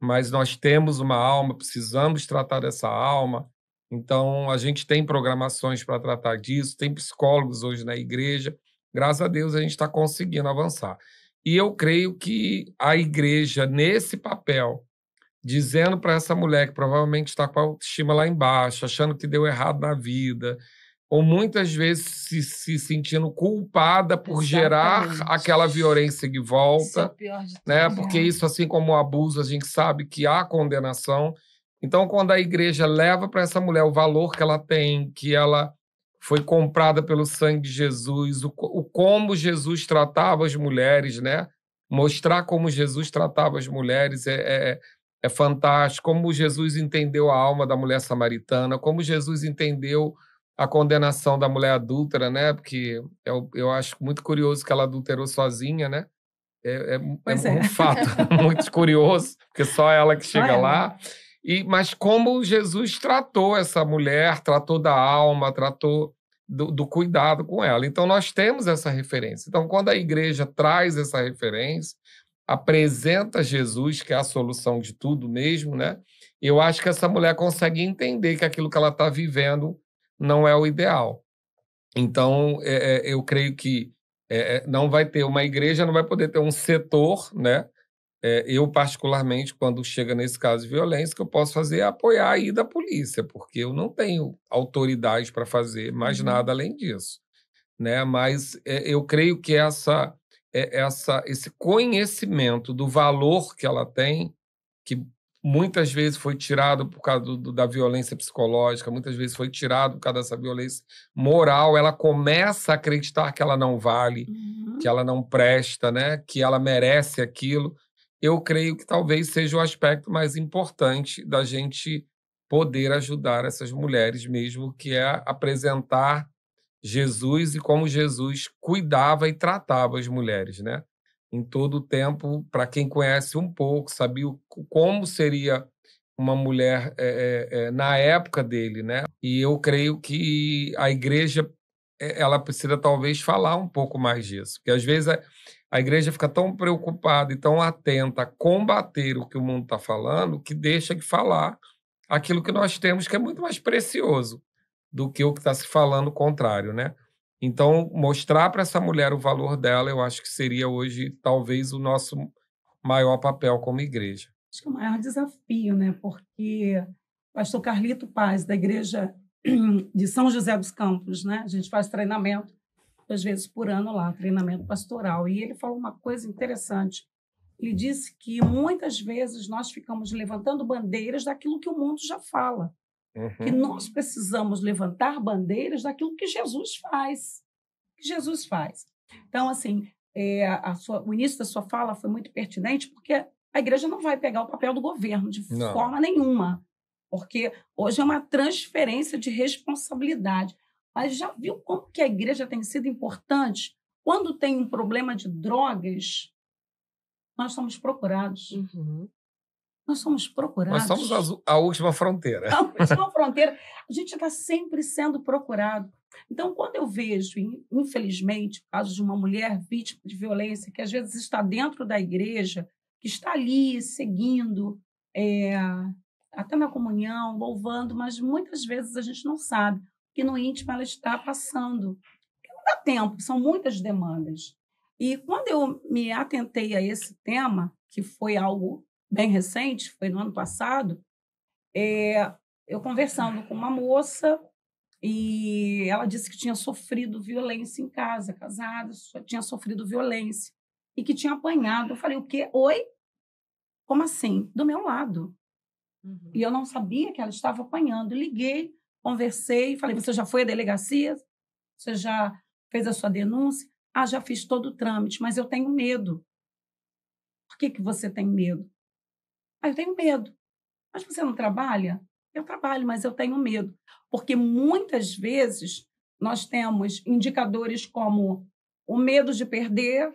mas nós temos uma alma, precisamos tratar dessa alma. Então, a gente tem programações para tratar disso, tem psicólogos hoje na igreja. Graças a Deus, a gente está conseguindo avançar. E eu creio que a igreja, nesse papel, dizendo para essa mulher que provavelmente está com a autoestima lá embaixo, achando que deu errado na vida, ou muitas vezes se, se sentindo culpada por Exatamente. gerar aquela violência de volta, isso é né? Porque é. isso, assim como o abuso, a gente sabe que há condenação. Então, quando a igreja leva para essa mulher o valor que ela tem, que ela foi comprada pelo sangue de Jesus, o, o como Jesus tratava as mulheres, né? Mostrar como Jesus tratava as mulheres é, é é fantástico como Jesus entendeu a alma da mulher samaritana, como Jesus entendeu a condenação da mulher adúltera, né? Porque eu, é eu acho muito curioso que ela adulterou sozinha, né? É, é, é, é. um fato [laughs] [laughs] muito curioso, porque só ela que chega ela. lá. Né? E, mas como Jesus tratou essa mulher, tratou da alma, tratou do, do, cuidado com ela. Então, nós temos essa referência. Então, quando a igreja traz essa referência, apresenta Jesus, que é a solução de tudo mesmo, né? Eu acho que essa mulher consegue entender que aquilo que ela está vivendo não é o ideal. Então, é, é eu creio que é, é, não vai ter uma igreja, não vai poder ter um setor, né? É, eu, particularmente, quando chega nesse caso de violência, o que eu posso fazer é apoiar a ida da polícia, porque eu não tenho autoridade para fazer mais uhum. nada além disso. Né? Mas é, eu creio que essa, essa, esse conhecimento do valor que ela tem, que muitas vezes foi tirado por causa do, do, da violência psicológica, muitas vezes foi tirado por causa dessa violência moral, ela começa a acreditar que ela não vale, uhum. que ela não presta, né? que ela merece aquilo. Eu creio que talvez seja o aspecto mais importante da gente poder ajudar essas mulheres mesmo, que é apresentar Jesus e como Jesus cuidava e tratava as mulheres, né? em todo o tempo, para quem conhece um pouco, sabia como seria uma mulher é, é, na época dele, né? E eu creio que a igreja ela precisa talvez falar um pouco mais disso, porque às vezes a, a igreja fica tão preocupada e tão atenta a combater o que o mundo está falando que deixa de falar aquilo que nós temos que é muito mais precioso do que o que está se falando contrário, né? Então, mostrar para essa mulher o valor dela, eu acho que seria hoje talvez o nosso maior papel como igreja. Acho que é o maior desafio, né? Porque o pastor Carlito Paz, da igreja [clears throat] de São José dos Campos, né? A gente faz treinamento duas vezes por ano lá, treinamento pastoral. E ele falou uma coisa interessante. Ele disse que muitas vezes nós ficamos levantando bandeiras daquilo que o mundo já fala. Uhum. Que nós precisamos levantar bandeiras daquilo que Jesus faz. Que Jesus faz. Então, assim, é, sua, o início da sua fala foi muito pertinente, porque a igreja não vai pegar o papel do governo de não. forma nenhuma. Porque hoje é uma transferência de responsabilidade. Mas já viu como que a igreja tem sido importante? Quando tem um problema de drogas, nós somos procurados. Uhum. Nós somos procurados. Nós somos a, a última fronteira. A última fronteira. A gente está sempre sendo procurado. Então, quando eu vejo, infelizmente, o caso de uma mulher vítima de violência, que às vezes está dentro da igreja, que está ali seguindo, é, até na comunhão, louvando, mas muitas vezes a gente não sabe que no íntimo ela está passando. Não dá tempo, são muitas demandas. E quando eu me atentei a esse tema, que foi algo bem recente, foi no ano passado, é, eu conversando com uma moça e ela disse que tinha sofrido violência em casa, casada, tinha sofrido violência e que tinha apanhado. Eu falei, o quê? Oi? Como assim? Do meu lado. Uhum. E eu não sabia que ela estava apanhando. Liguei, conversei, falei, você já foi à delegacia? Você já fez a sua denúncia? Ah, já fiz todo o trâmite, mas eu tenho medo. Por que, que você tem medo? mas ah, eu tenho medo. Mas você não trabalha? Eu trabalho, mas eu tenho medo. Porque muitas vezes nós temos indicadores como o medo de perder,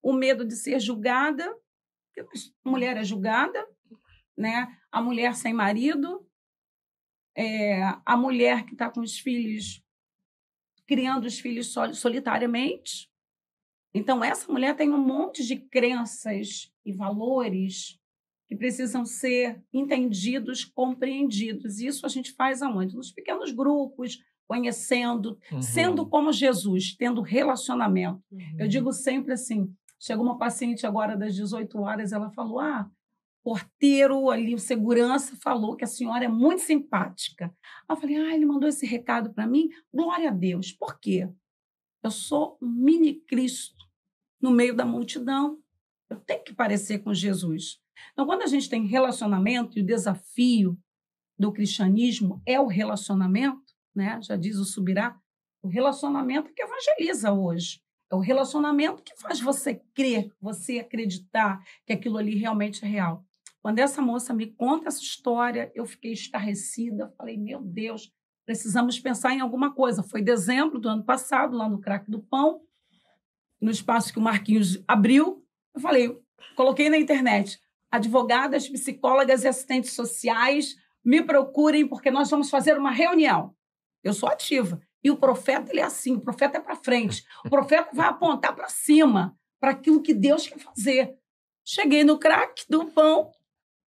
o medo de ser julgada, a mulher é julgada, né? a mulher sem marido, é, a mulher que está com os filhos, criando os filhos solitariamente. Então, essa mulher tem um monte de crenças e valores que precisam ser entendidos, compreendidos. Isso a gente faz aonde? Nos pequenos grupos, conhecendo, uhum. sendo como Jesus, tendo relacionamento. Uhum. Eu digo sempre assim: chegou uma paciente agora das 18 horas, ela falou: Ah, porteiro ali, o segurança, falou que a senhora é muito simpática. Eu falei: Ah, ele mandou esse recado para mim? Glória a Deus. Por quê? Eu sou um mini Cristo no meio da multidão. Eu tenho que parecer com Jesus. Então, quando a gente tem relacionamento, e o desafio do cristianismo é o relacionamento, né? já diz o Subirá, o relacionamento que evangeliza hoje. É o relacionamento que faz você crer, você acreditar que aquilo ali realmente é real. Quando essa moça me conta essa história, eu fiquei estarrecida, falei, meu Deus, precisamos pensar em alguma coisa. Foi dezembro do ano passado, lá no Crack do Pão, no espaço que o Marquinhos abriu. Eu falei, coloquei na internet, advogadas, psicólogas e assistentes sociais, me procurem porque nós vamos fazer uma reunião. Eu sou ativa. E o profeta, ele é assim, o profeta é para frente. O profeta vai apontar para cima, para aquilo que Deus quer fazer. Cheguei no crack do pão,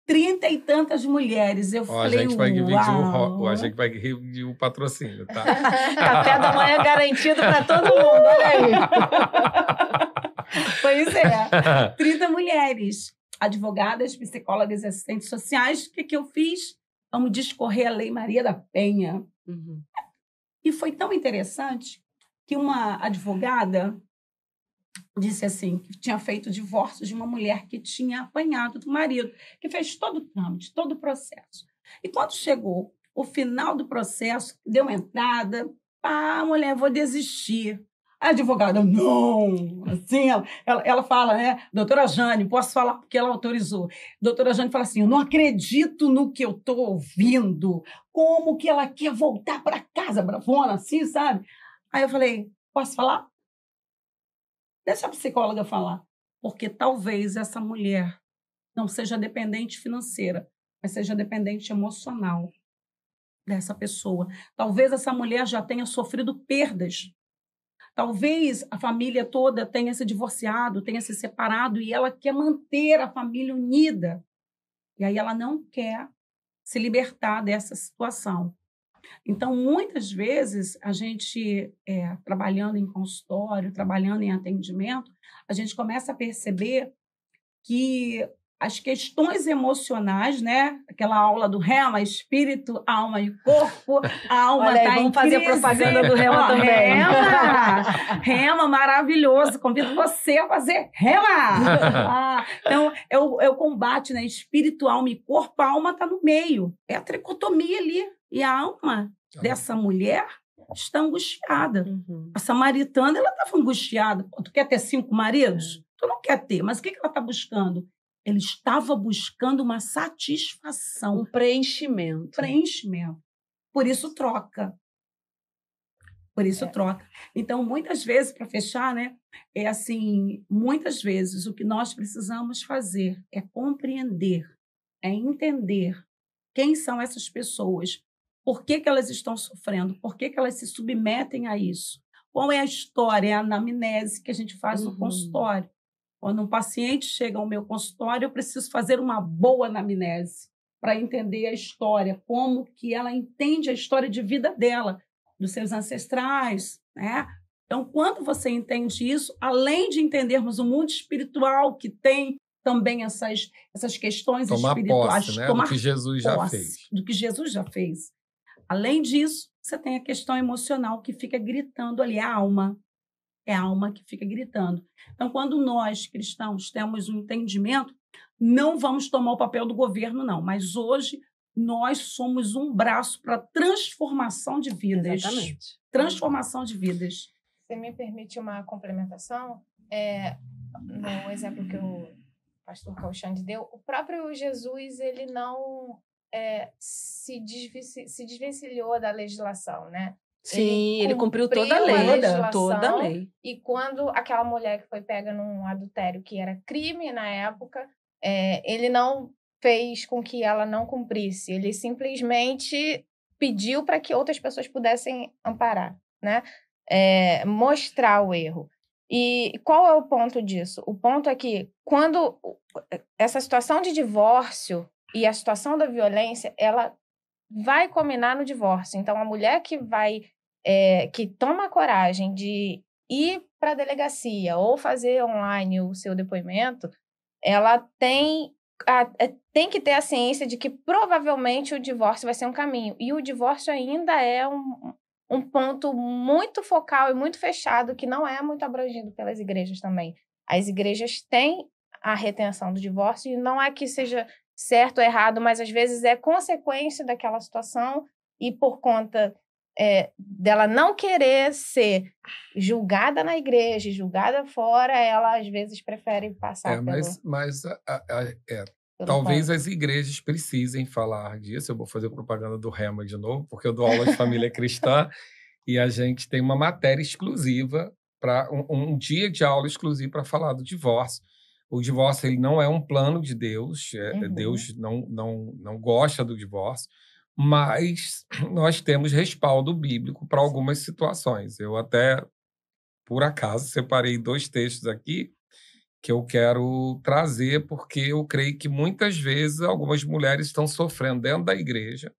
trinta e tantas mulheres. Eu oh, falei, a gente vai uau. O, a gente vai reunir o patrocínio, tá? [laughs] Café da manhã garantido para todo mundo, olha aí. [laughs] pois é, trinta mulheres advogadas, psicólogas e assistentes sociais. O que, que eu fiz? Vamos discorrer a Lei Maria da Penha. Uhum. E foi tão interessante que uma advogada disse assim, que tinha feito o divórcio de uma mulher que tinha apanhado do marido, que fez todo o trâmite, todo o processo. E quando chegou o final do processo, deu entrada, pá, ah, mulher, vou desistir. A advogada, não! Assim, ela, ela, ela, fala, né? Doutora Jane, posso falar porque ela autorizou. Doutora Jane fala assim: eu não acredito no que eu estou ouvindo. Como que ela quer voltar para casa, bravona, assim, sabe? Aí eu falei: posso falar? Deixa a psicóloga falar. Porque talvez essa mulher não seja dependente financeira, mas seja dependente emocional dessa pessoa. Talvez essa mulher já tenha sofrido perdas Talvez a família toda tenha se divorciado, tenha se separado e ela quer manter a família unida. E aí ela não quer se libertar dessa situação. Então, muitas vezes, a gente, é, trabalhando em consultório, trabalhando em atendimento, a gente começa a perceber que as questões emocionais, né? Aquela aula do Rema, espírito, alma e corpo. A alma Olha, tá vamos fazer crise. propaganda do Rema oh, também. Rema! Rema maravilhoso. Convido você a fazer Rema! [laughs] Ah, então, é o, é o combate, né? Espírito, alma e corpo. A alma tá no meio. É a tricotomia ali. E a alma tá. dessa mulher está angustiada. Uhum. A samaritana, ela estava angustiada. Tu quer ter cinco maridos? É. Tu não quer ter, mas o que, que ela está buscando? Ele estava buscando uma satisfação. Um preenchimento. Preenchimento. Por isso troca. Por isso é. troca. Então, muitas vezes, para fechar, né? É assim, muitas vezes o que nós precisamos fazer é compreender, é entender quem são essas pessoas, por que, que elas estão sofrendo, por que, que elas se submetem a isso. Qual é a história, é a anamnese que a gente faz uhum. no consultório. Quando um paciente chega ao meu consultório, eu preciso fazer uma boa anamnese para entender a história, como que ela entende a história de vida dela, dos seus ancestrais, né? Então, quando você entende isso, além de entendermos o mundo espiritual que tem também essas, essas questões tomar espirituais, posse, né? tomar do que Jesus posse, já fez, do que Jesus já fez. Além disso, você tem a questão emocional que fica gritando ali a alma, é a alma que fica gritando. Então, quando nós cristãos temos um entendimento, não vamos tomar o papel do governo, não, mas hoje nós somos um braço para transformação de vidas. Exatamente. Transformação de vidas. Se me permite uma complementação, é, no né, exemplo que o pastor Calxande deu, o próprio Jesus ele não é, se, se desvencilhou da legislação, né? Sim, ele, cumpriu, cumpriu toda a lei, a toda a lei. E quando aquela mulher que foi pega num adultério que era crime na época, é, ele não fez com que ela não cumprisse, ele simplesmente pediu para que outras pessoas pudessem amparar, né? É, mostrar o erro. E qual é o ponto disso? O ponto é que quando essa situação de divórcio e a situação da violência, ela vai combinar no divórcio. Então, a mulher que vai é, que toma a coragem de ir para a delegacia ou fazer online o seu depoimento, ela tem, a, a, é, tem que ter a ciência de que provavelmente o divórcio vai ser um caminho. E o divórcio ainda é um, um ponto muito focal e muito fechado que não é muito abrangido pelas igrejas também. As igrejas têm a retenção do divórcio e não é que seja certo ou errado, mas às vezes é consequência daquela situação e por conta é, dela não querer ser julgada na igreja, julgada fora, ela às vezes prefere passar. É, pelo, mas, mas a, a, a, é, talvez ponto. as igrejas precisem falar disso. Eu vou fazer propaganda do Rema de novo, porque eu dou aula de família cristã e a gente tem uma matéria exclusiva para um, um dia de aula exclusivo para falar do divórcio o divórcio ele não é um plano de Deus. É, é uhum. Deus não, não, não gosta do divórcio mas [clears throat] nós temos respaldo bíblico para algumas situações. Eu até, por acaso, separei dois textos aqui que eu quero trazer, porque eu creio que muitas vezes algumas mulheres estão sofrendo dentro da igreja,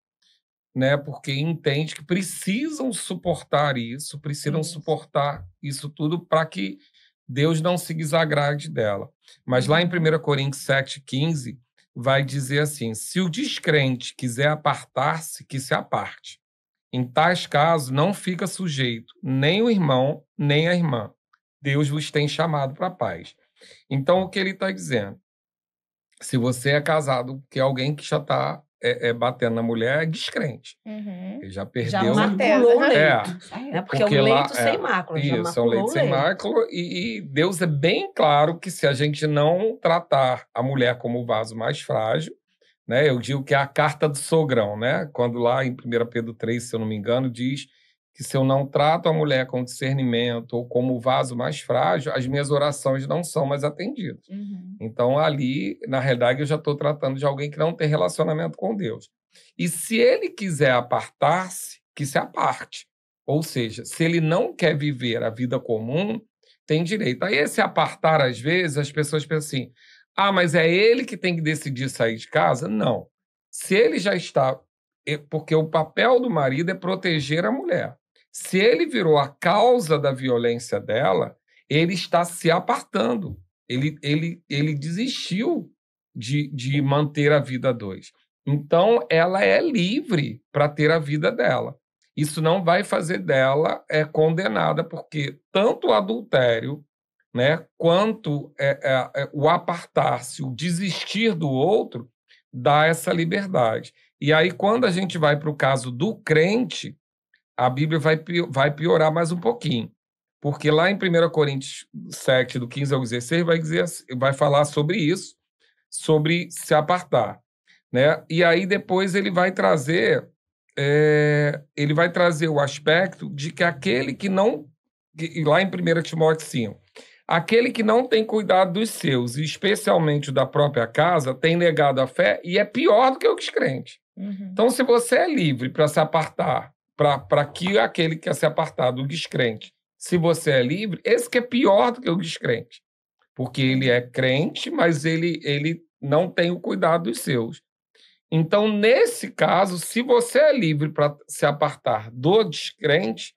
né, porque entende que precisam suportar isso, precisam Sim. suportar isso tudo para que Deus não se desagrade dela. Mas lá em 1 uhum. Coríntios 7,15, vai dizer assim: se o descrente quiser apartar-se, que se aparte. Em tais casos, não fica sujeito nem o irmão, nem a irmã. Deus vos tem chamado para a paz. Então, o que ele está dizendo? Se você é casado, que é alguém que já está é, é, batendo na mulher é descrente. Uhum. Ele já perdeu. Já materna, né? é, é, porque, porque é um leito sem é, mácula. Isso, é um leito sem mácula. E, e, Deus é bem claro que se a gente não tratar a mulher como o vaso mais frágil, né? Eu digo que é a carta do sogrão, né? Quando lá em 1 Pedro 3, se eu não me engano, diz que se eu não trato a mulher com discernimento ou como o vaso mais frágil, as minhas orações não são mais atendidas. Uhum. Então, ali, na realidade, eu já estou tratando de alguém que não tem relacionamento com Deus. E se ele quiser apartar-se, que se aparte. Ou seja, se ele não quer viver a vida comum, tem direito. Aí, esse apartar, às vezes, as pessoas pensam assim: ah, mas é ele que tem que decidir sair de casa? Não. Se ele já está. É, porque o papel do marido é proteger a mulher. Se ele virou a causa da violência dela, ele está se apartando. Ele, ele, ele desistiu de, de manter a vida dois. Então, ela é livre para ter a vida dela. Isso não vai fazer dela é, condenada, porque tanto o adultério né, quanto é, é, é, o apartar-se, o desistir do outro, dá essa liberdade. E aí, quando a gente vai para o caso do crente, a Bíblia vai, vai piorar mais um pouquinho. Porque lá em 1 Coríntios 7, do 15 ao 16, vai, dizer, assim, vai falar sobre isso, sobre se apartar. Né? E aí depois ele vai trazer é, ele vai trazer o aspecto de que aquele que não que, lá em 1 Timóteo 5, aquele que não tem cuidado dos seus, especialmente da própria casa, tem negado a fé e é pior do que o crente. Uhum. Então, se você é livre para se apartar para que aquele que quer se apartar do descrente. Se você é livre, esse que é pior do que o descrente, porque ele é crente, mas ele, ele não tem o cuidado dos seus. Então, nesse caso, se você é livre para se apartar do descrente,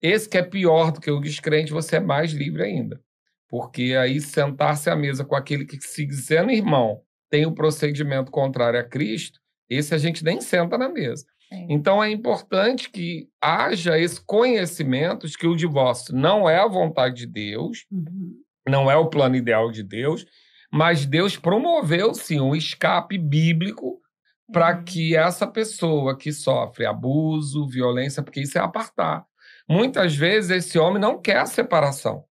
esse que é pior do que o descrente, você é mais livre ainda. Porque aí sentar-se à mesa com aquele que, se dizendo irmão, tem o um procedimento contrário a Cristo, esse a gente nem senta na mesa. Então é importante que haja esse conhecimento de que o divórcio não é a vontade de Deus, uhum. não é o plano ideal de Deus, mas Deus promoveu sim um escape bíblico para uhum. que essa pessoa que sofre abuso, violência, porque isso é apartar. Muitas vezes esse homem não quer a separação.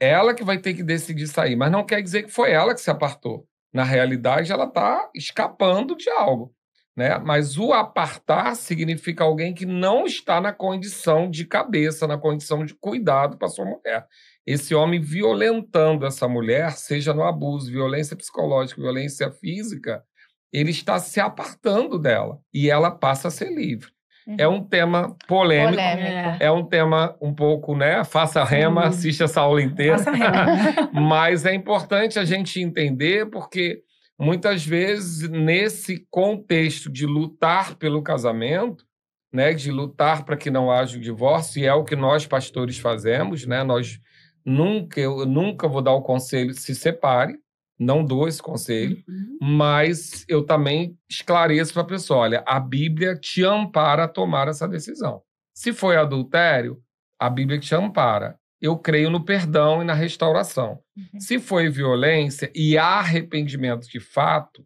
Ela que vai ter que decidir sair, mas não quer dizer que foi ela que se apartou. Na realidade, ela está escapando de algo. Né? Mas o apartar significa alguém que não está na condição de cabeça, na condição de cuidado para sua mulher. Esse homem violentando essa mulher, seja no abuso, violência psicológica, violência física, ele está se apartando dela e ela passa a ser livre. Uhum. É um tema polêmico, é um tema um pouco, né? Faça rema, uhum. assista essa aula inteira. [laughs] Mas é importante a gente entender porque muitas vezes nesse contexto de lutar pelo casamento, né, de lutar para que não haja o divórcio, e é o que nós pastores fazemos, né? Nós nunca eu nunca vou dar o conselho se separe, não dou esse conselho, uhum. mas eu também esclareço para a pessoa, olha, a Bíblia te ampara a tomar essa decisão. Se foi adultério, a Bíblia te ampara eu creio no perdão e na restauração. Uhum. Se foi violência e há arrependimento de fato,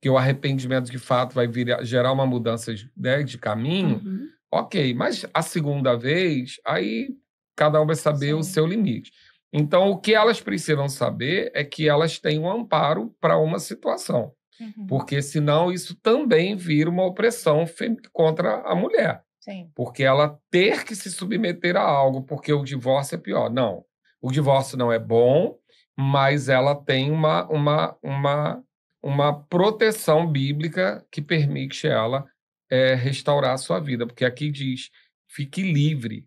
que o arrependimento de fato vai vir, gerar uma mudança de, né, de caminho, uhum. ok. Mas a segunda vez, aí cada um vai saber Sim. o seu limite. Então, o que elas precisam saber é que elas têm um amparo para uma situação. Uhum. Porque senão isso também vira uma opressão contra a mulher. Sim. Porque ela ter que se submeter a algo, porque o divórcio é pior. Não, o divórcio não é bom, mas ela tem uma, uma, uma, uma proteção bíblica que permite ela é, restaurar a sua vida. Porque aqui diz: fique livre,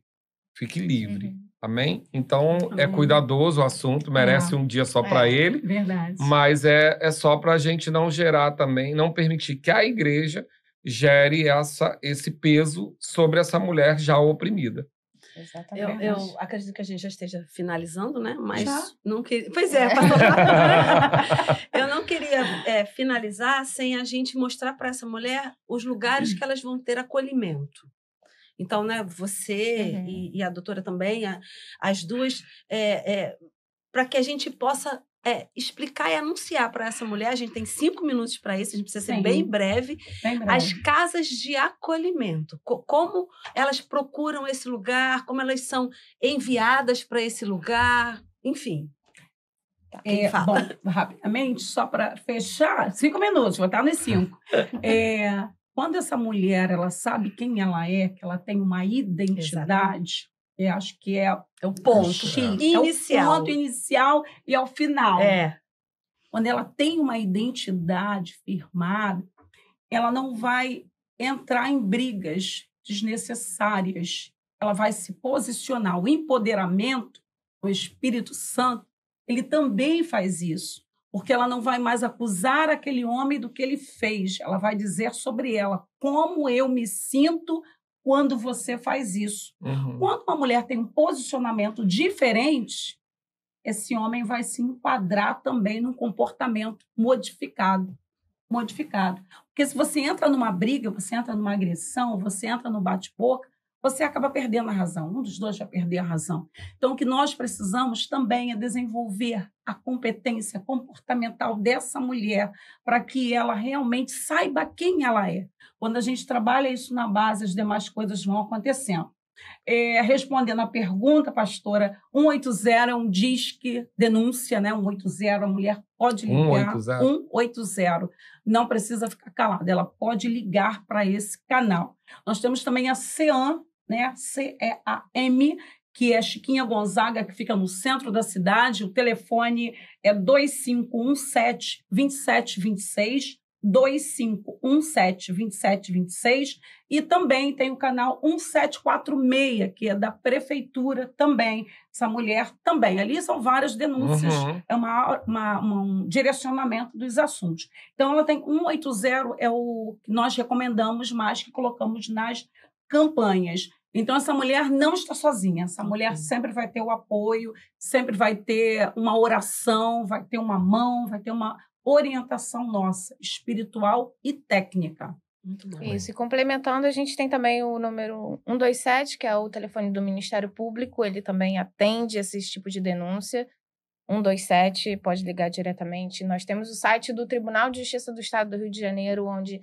fique livre. Uhum. Amém? Então é cuidadoso o assunto, é. merece um dia só para é, ele. Verdade. Mas é, é só para a gente não gerar também, não permitir que a igreja gere essa, esse peso sobre essa mulher já oprimida. Exatamente. Eu, eu, acredito que a gente já esteja finalizando, né? Mas já? não queria. Pois é, [laughs] eu não queria é, finalizar sem a gente mostrar para essa mulher os lugares que elas vão ter acolhimento. Então, né, você uhum. e, e, a doutora também, a, as duas, é, é, para que a gente possa é, explicar e anunciar para essa mulher, a gente tem cinco minutos para isso, a gente precisa ser bem, breve, bem breve, as casas de acolhimento, co como elas procuram esse lugar, como elas são enviadas para esse lugar, enfim. Tá, quem é, fala? Bom, rapidamente, só para fechar, cinco minutos, vou estar nos cinco. [laughs] É, quando essa mulher ela sabe quem ela é, que ela tem uma identidade, Exatamente. Eu acho que é, é o ponto inicial. É o ponto inicial e ao final. É. Quando ela tem uma identidade firmada, ela não vai entrar em brigas desnecessárias. Ela vai se posicionar. O empoderamento, o Espírito Santo, ele também faz isso. Porque ela não vai mais acusar aquele homem do que ele fez. Ela vai dizer sobre ela como eu me sinto quando você faz isso. Uhum. Quando uma mulher tem um posicionamento diferente, esse homem vai se enquadrar também num comportamento modificado. Modificado. Porque se você entra numa briga, você entra numa agressão, você entra no bate-boca, você acaba perdendo a razão. Um dos dois vai perder a razão. Então, o que nós precisamos também é desenvolver a competência comportamental dessa mulher para que ela realmente saiba quem ela é. Quando a gente trabalha isso na base, as demais coisas vão acontecendo. É, respondendo à pergunta, pastora, 180 é um disque denúncia, né? 180, a mulher pode ligar. 180. 180. Não precisa ficar calada, ela pode ligar para esse canal. Nós temos também a CEAM, né? C-E-A-M, que é Chiquinha Gonzaga, que fica no centro da cidade. O telefone é 2517-2726. 2517-2726 e também tem o canal 1746, que é da prefeitura também, essa mulher também. Ali são várias denúncias, uhum. é uma, uma, uma, um direcionamento dos assuntos. Então, ela tem 180, é o que nós recomendamos mais, que colocamos nas campanhas. Então, essa mulher não está sozinha, essa mulher sempre vai ter o apoio, sempre vai ter uma oração, vai ter uma mão, vai ter uma orientação nossa, espiritual e técnica. Muito bom. Isso, e complementando, a gente tem também o número 127, que é o telefone do Ministério Público, ele também atende esse tipo de denúncia. 127, pode ligar diretamente. Nós temos o site do Tribunal de Justiça do Estado do Rio de Janeiro, onde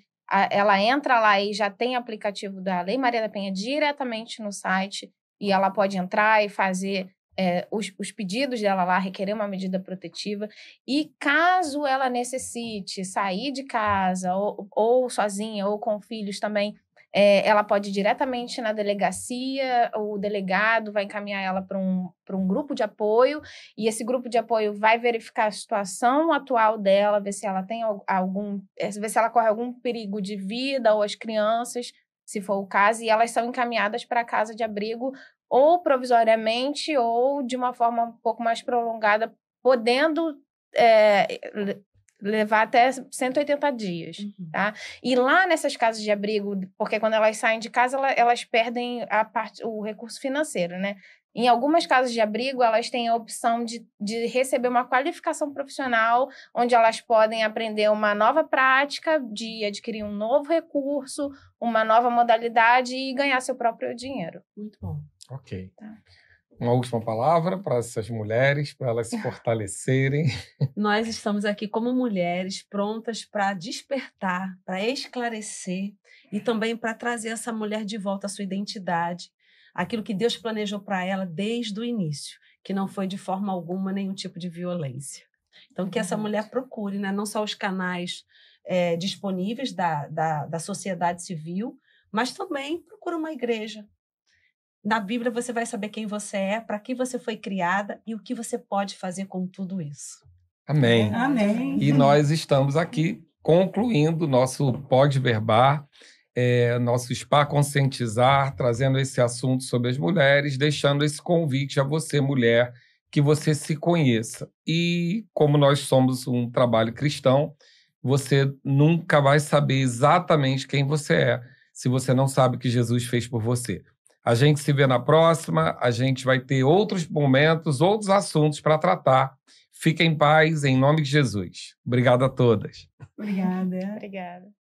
ela entra lá e já tem aplicativo da Lei Maria da Penha diretamente no site e ela pode entrar e fazer é, os, os, pedidos dela lá, requerer uma medida protetiva. E caso ela necessite sair de casa, ou, ou sozinha, ou com filhos também, é, ela pode ir diretamente na delegacia, o delegado vai encaminhar ela para um, um grupo de apoio, e esse grupo de apoio vai verificar a situação atual dela, ver se ela tem algum. É, ver se ela corre algum perigo de vida ou as crianças, se for o caso, e elas são encaminhadas para a casa de abrigo ou provisoriamente ou de uma forma um pouco mais prolongada, podendo é, levar até 180 dias, uhum. tá? E lá nessas casas de abrigo, porque quando elas saem de casa, elas perdem a parte, o recurso financeiro, né? Em algumas casas de abrigo, elas têm a opção de, de receber uma qualificação profissional, onde elas podem aprender uma nova prática, de adquirir um novo recurso, uma nova modalidade e ganhar seu próprio dinheiro. Muito bom. Ok. Tá uma última palavra para essas mulheres, para elas se [laughs] fortalecerem. Nós estamos aqui como mulheres prontas para despertar, para esclarecer e também para trazer essa mulher de volta à sua identidade, aquilo que Deus planejou para ela desde o início, que não foi de forma alguma nenhum tipo de violência. Então, que essa mulher procure, né, não só os canais é, disponíveis da, da, da sociedade civil, mas também procure uma igreja, na Bíblia você vai saber quem você é, para que você foi criada e o que você pode fazer com tudo isso. Amém. Tá Amém. E nós estamos aqui concluindo nosso Pode Verbar, é, nosso Spa Conscientizar, trazendo esse assunto sobre as mulheres, deixando esse convite a você, mulher, que você se conheça. E como nós somos um trabalho cristão, você nunca vai saber exatamente quem você é se você não sabe o que Jesus fez por você. A gente se vê na próxima. A gente vai ter outros momentos, outros assuntos para tratar. Fiquem em paz, em nome de Jesus. Obrigado a todas. Obrigada. Obrigada.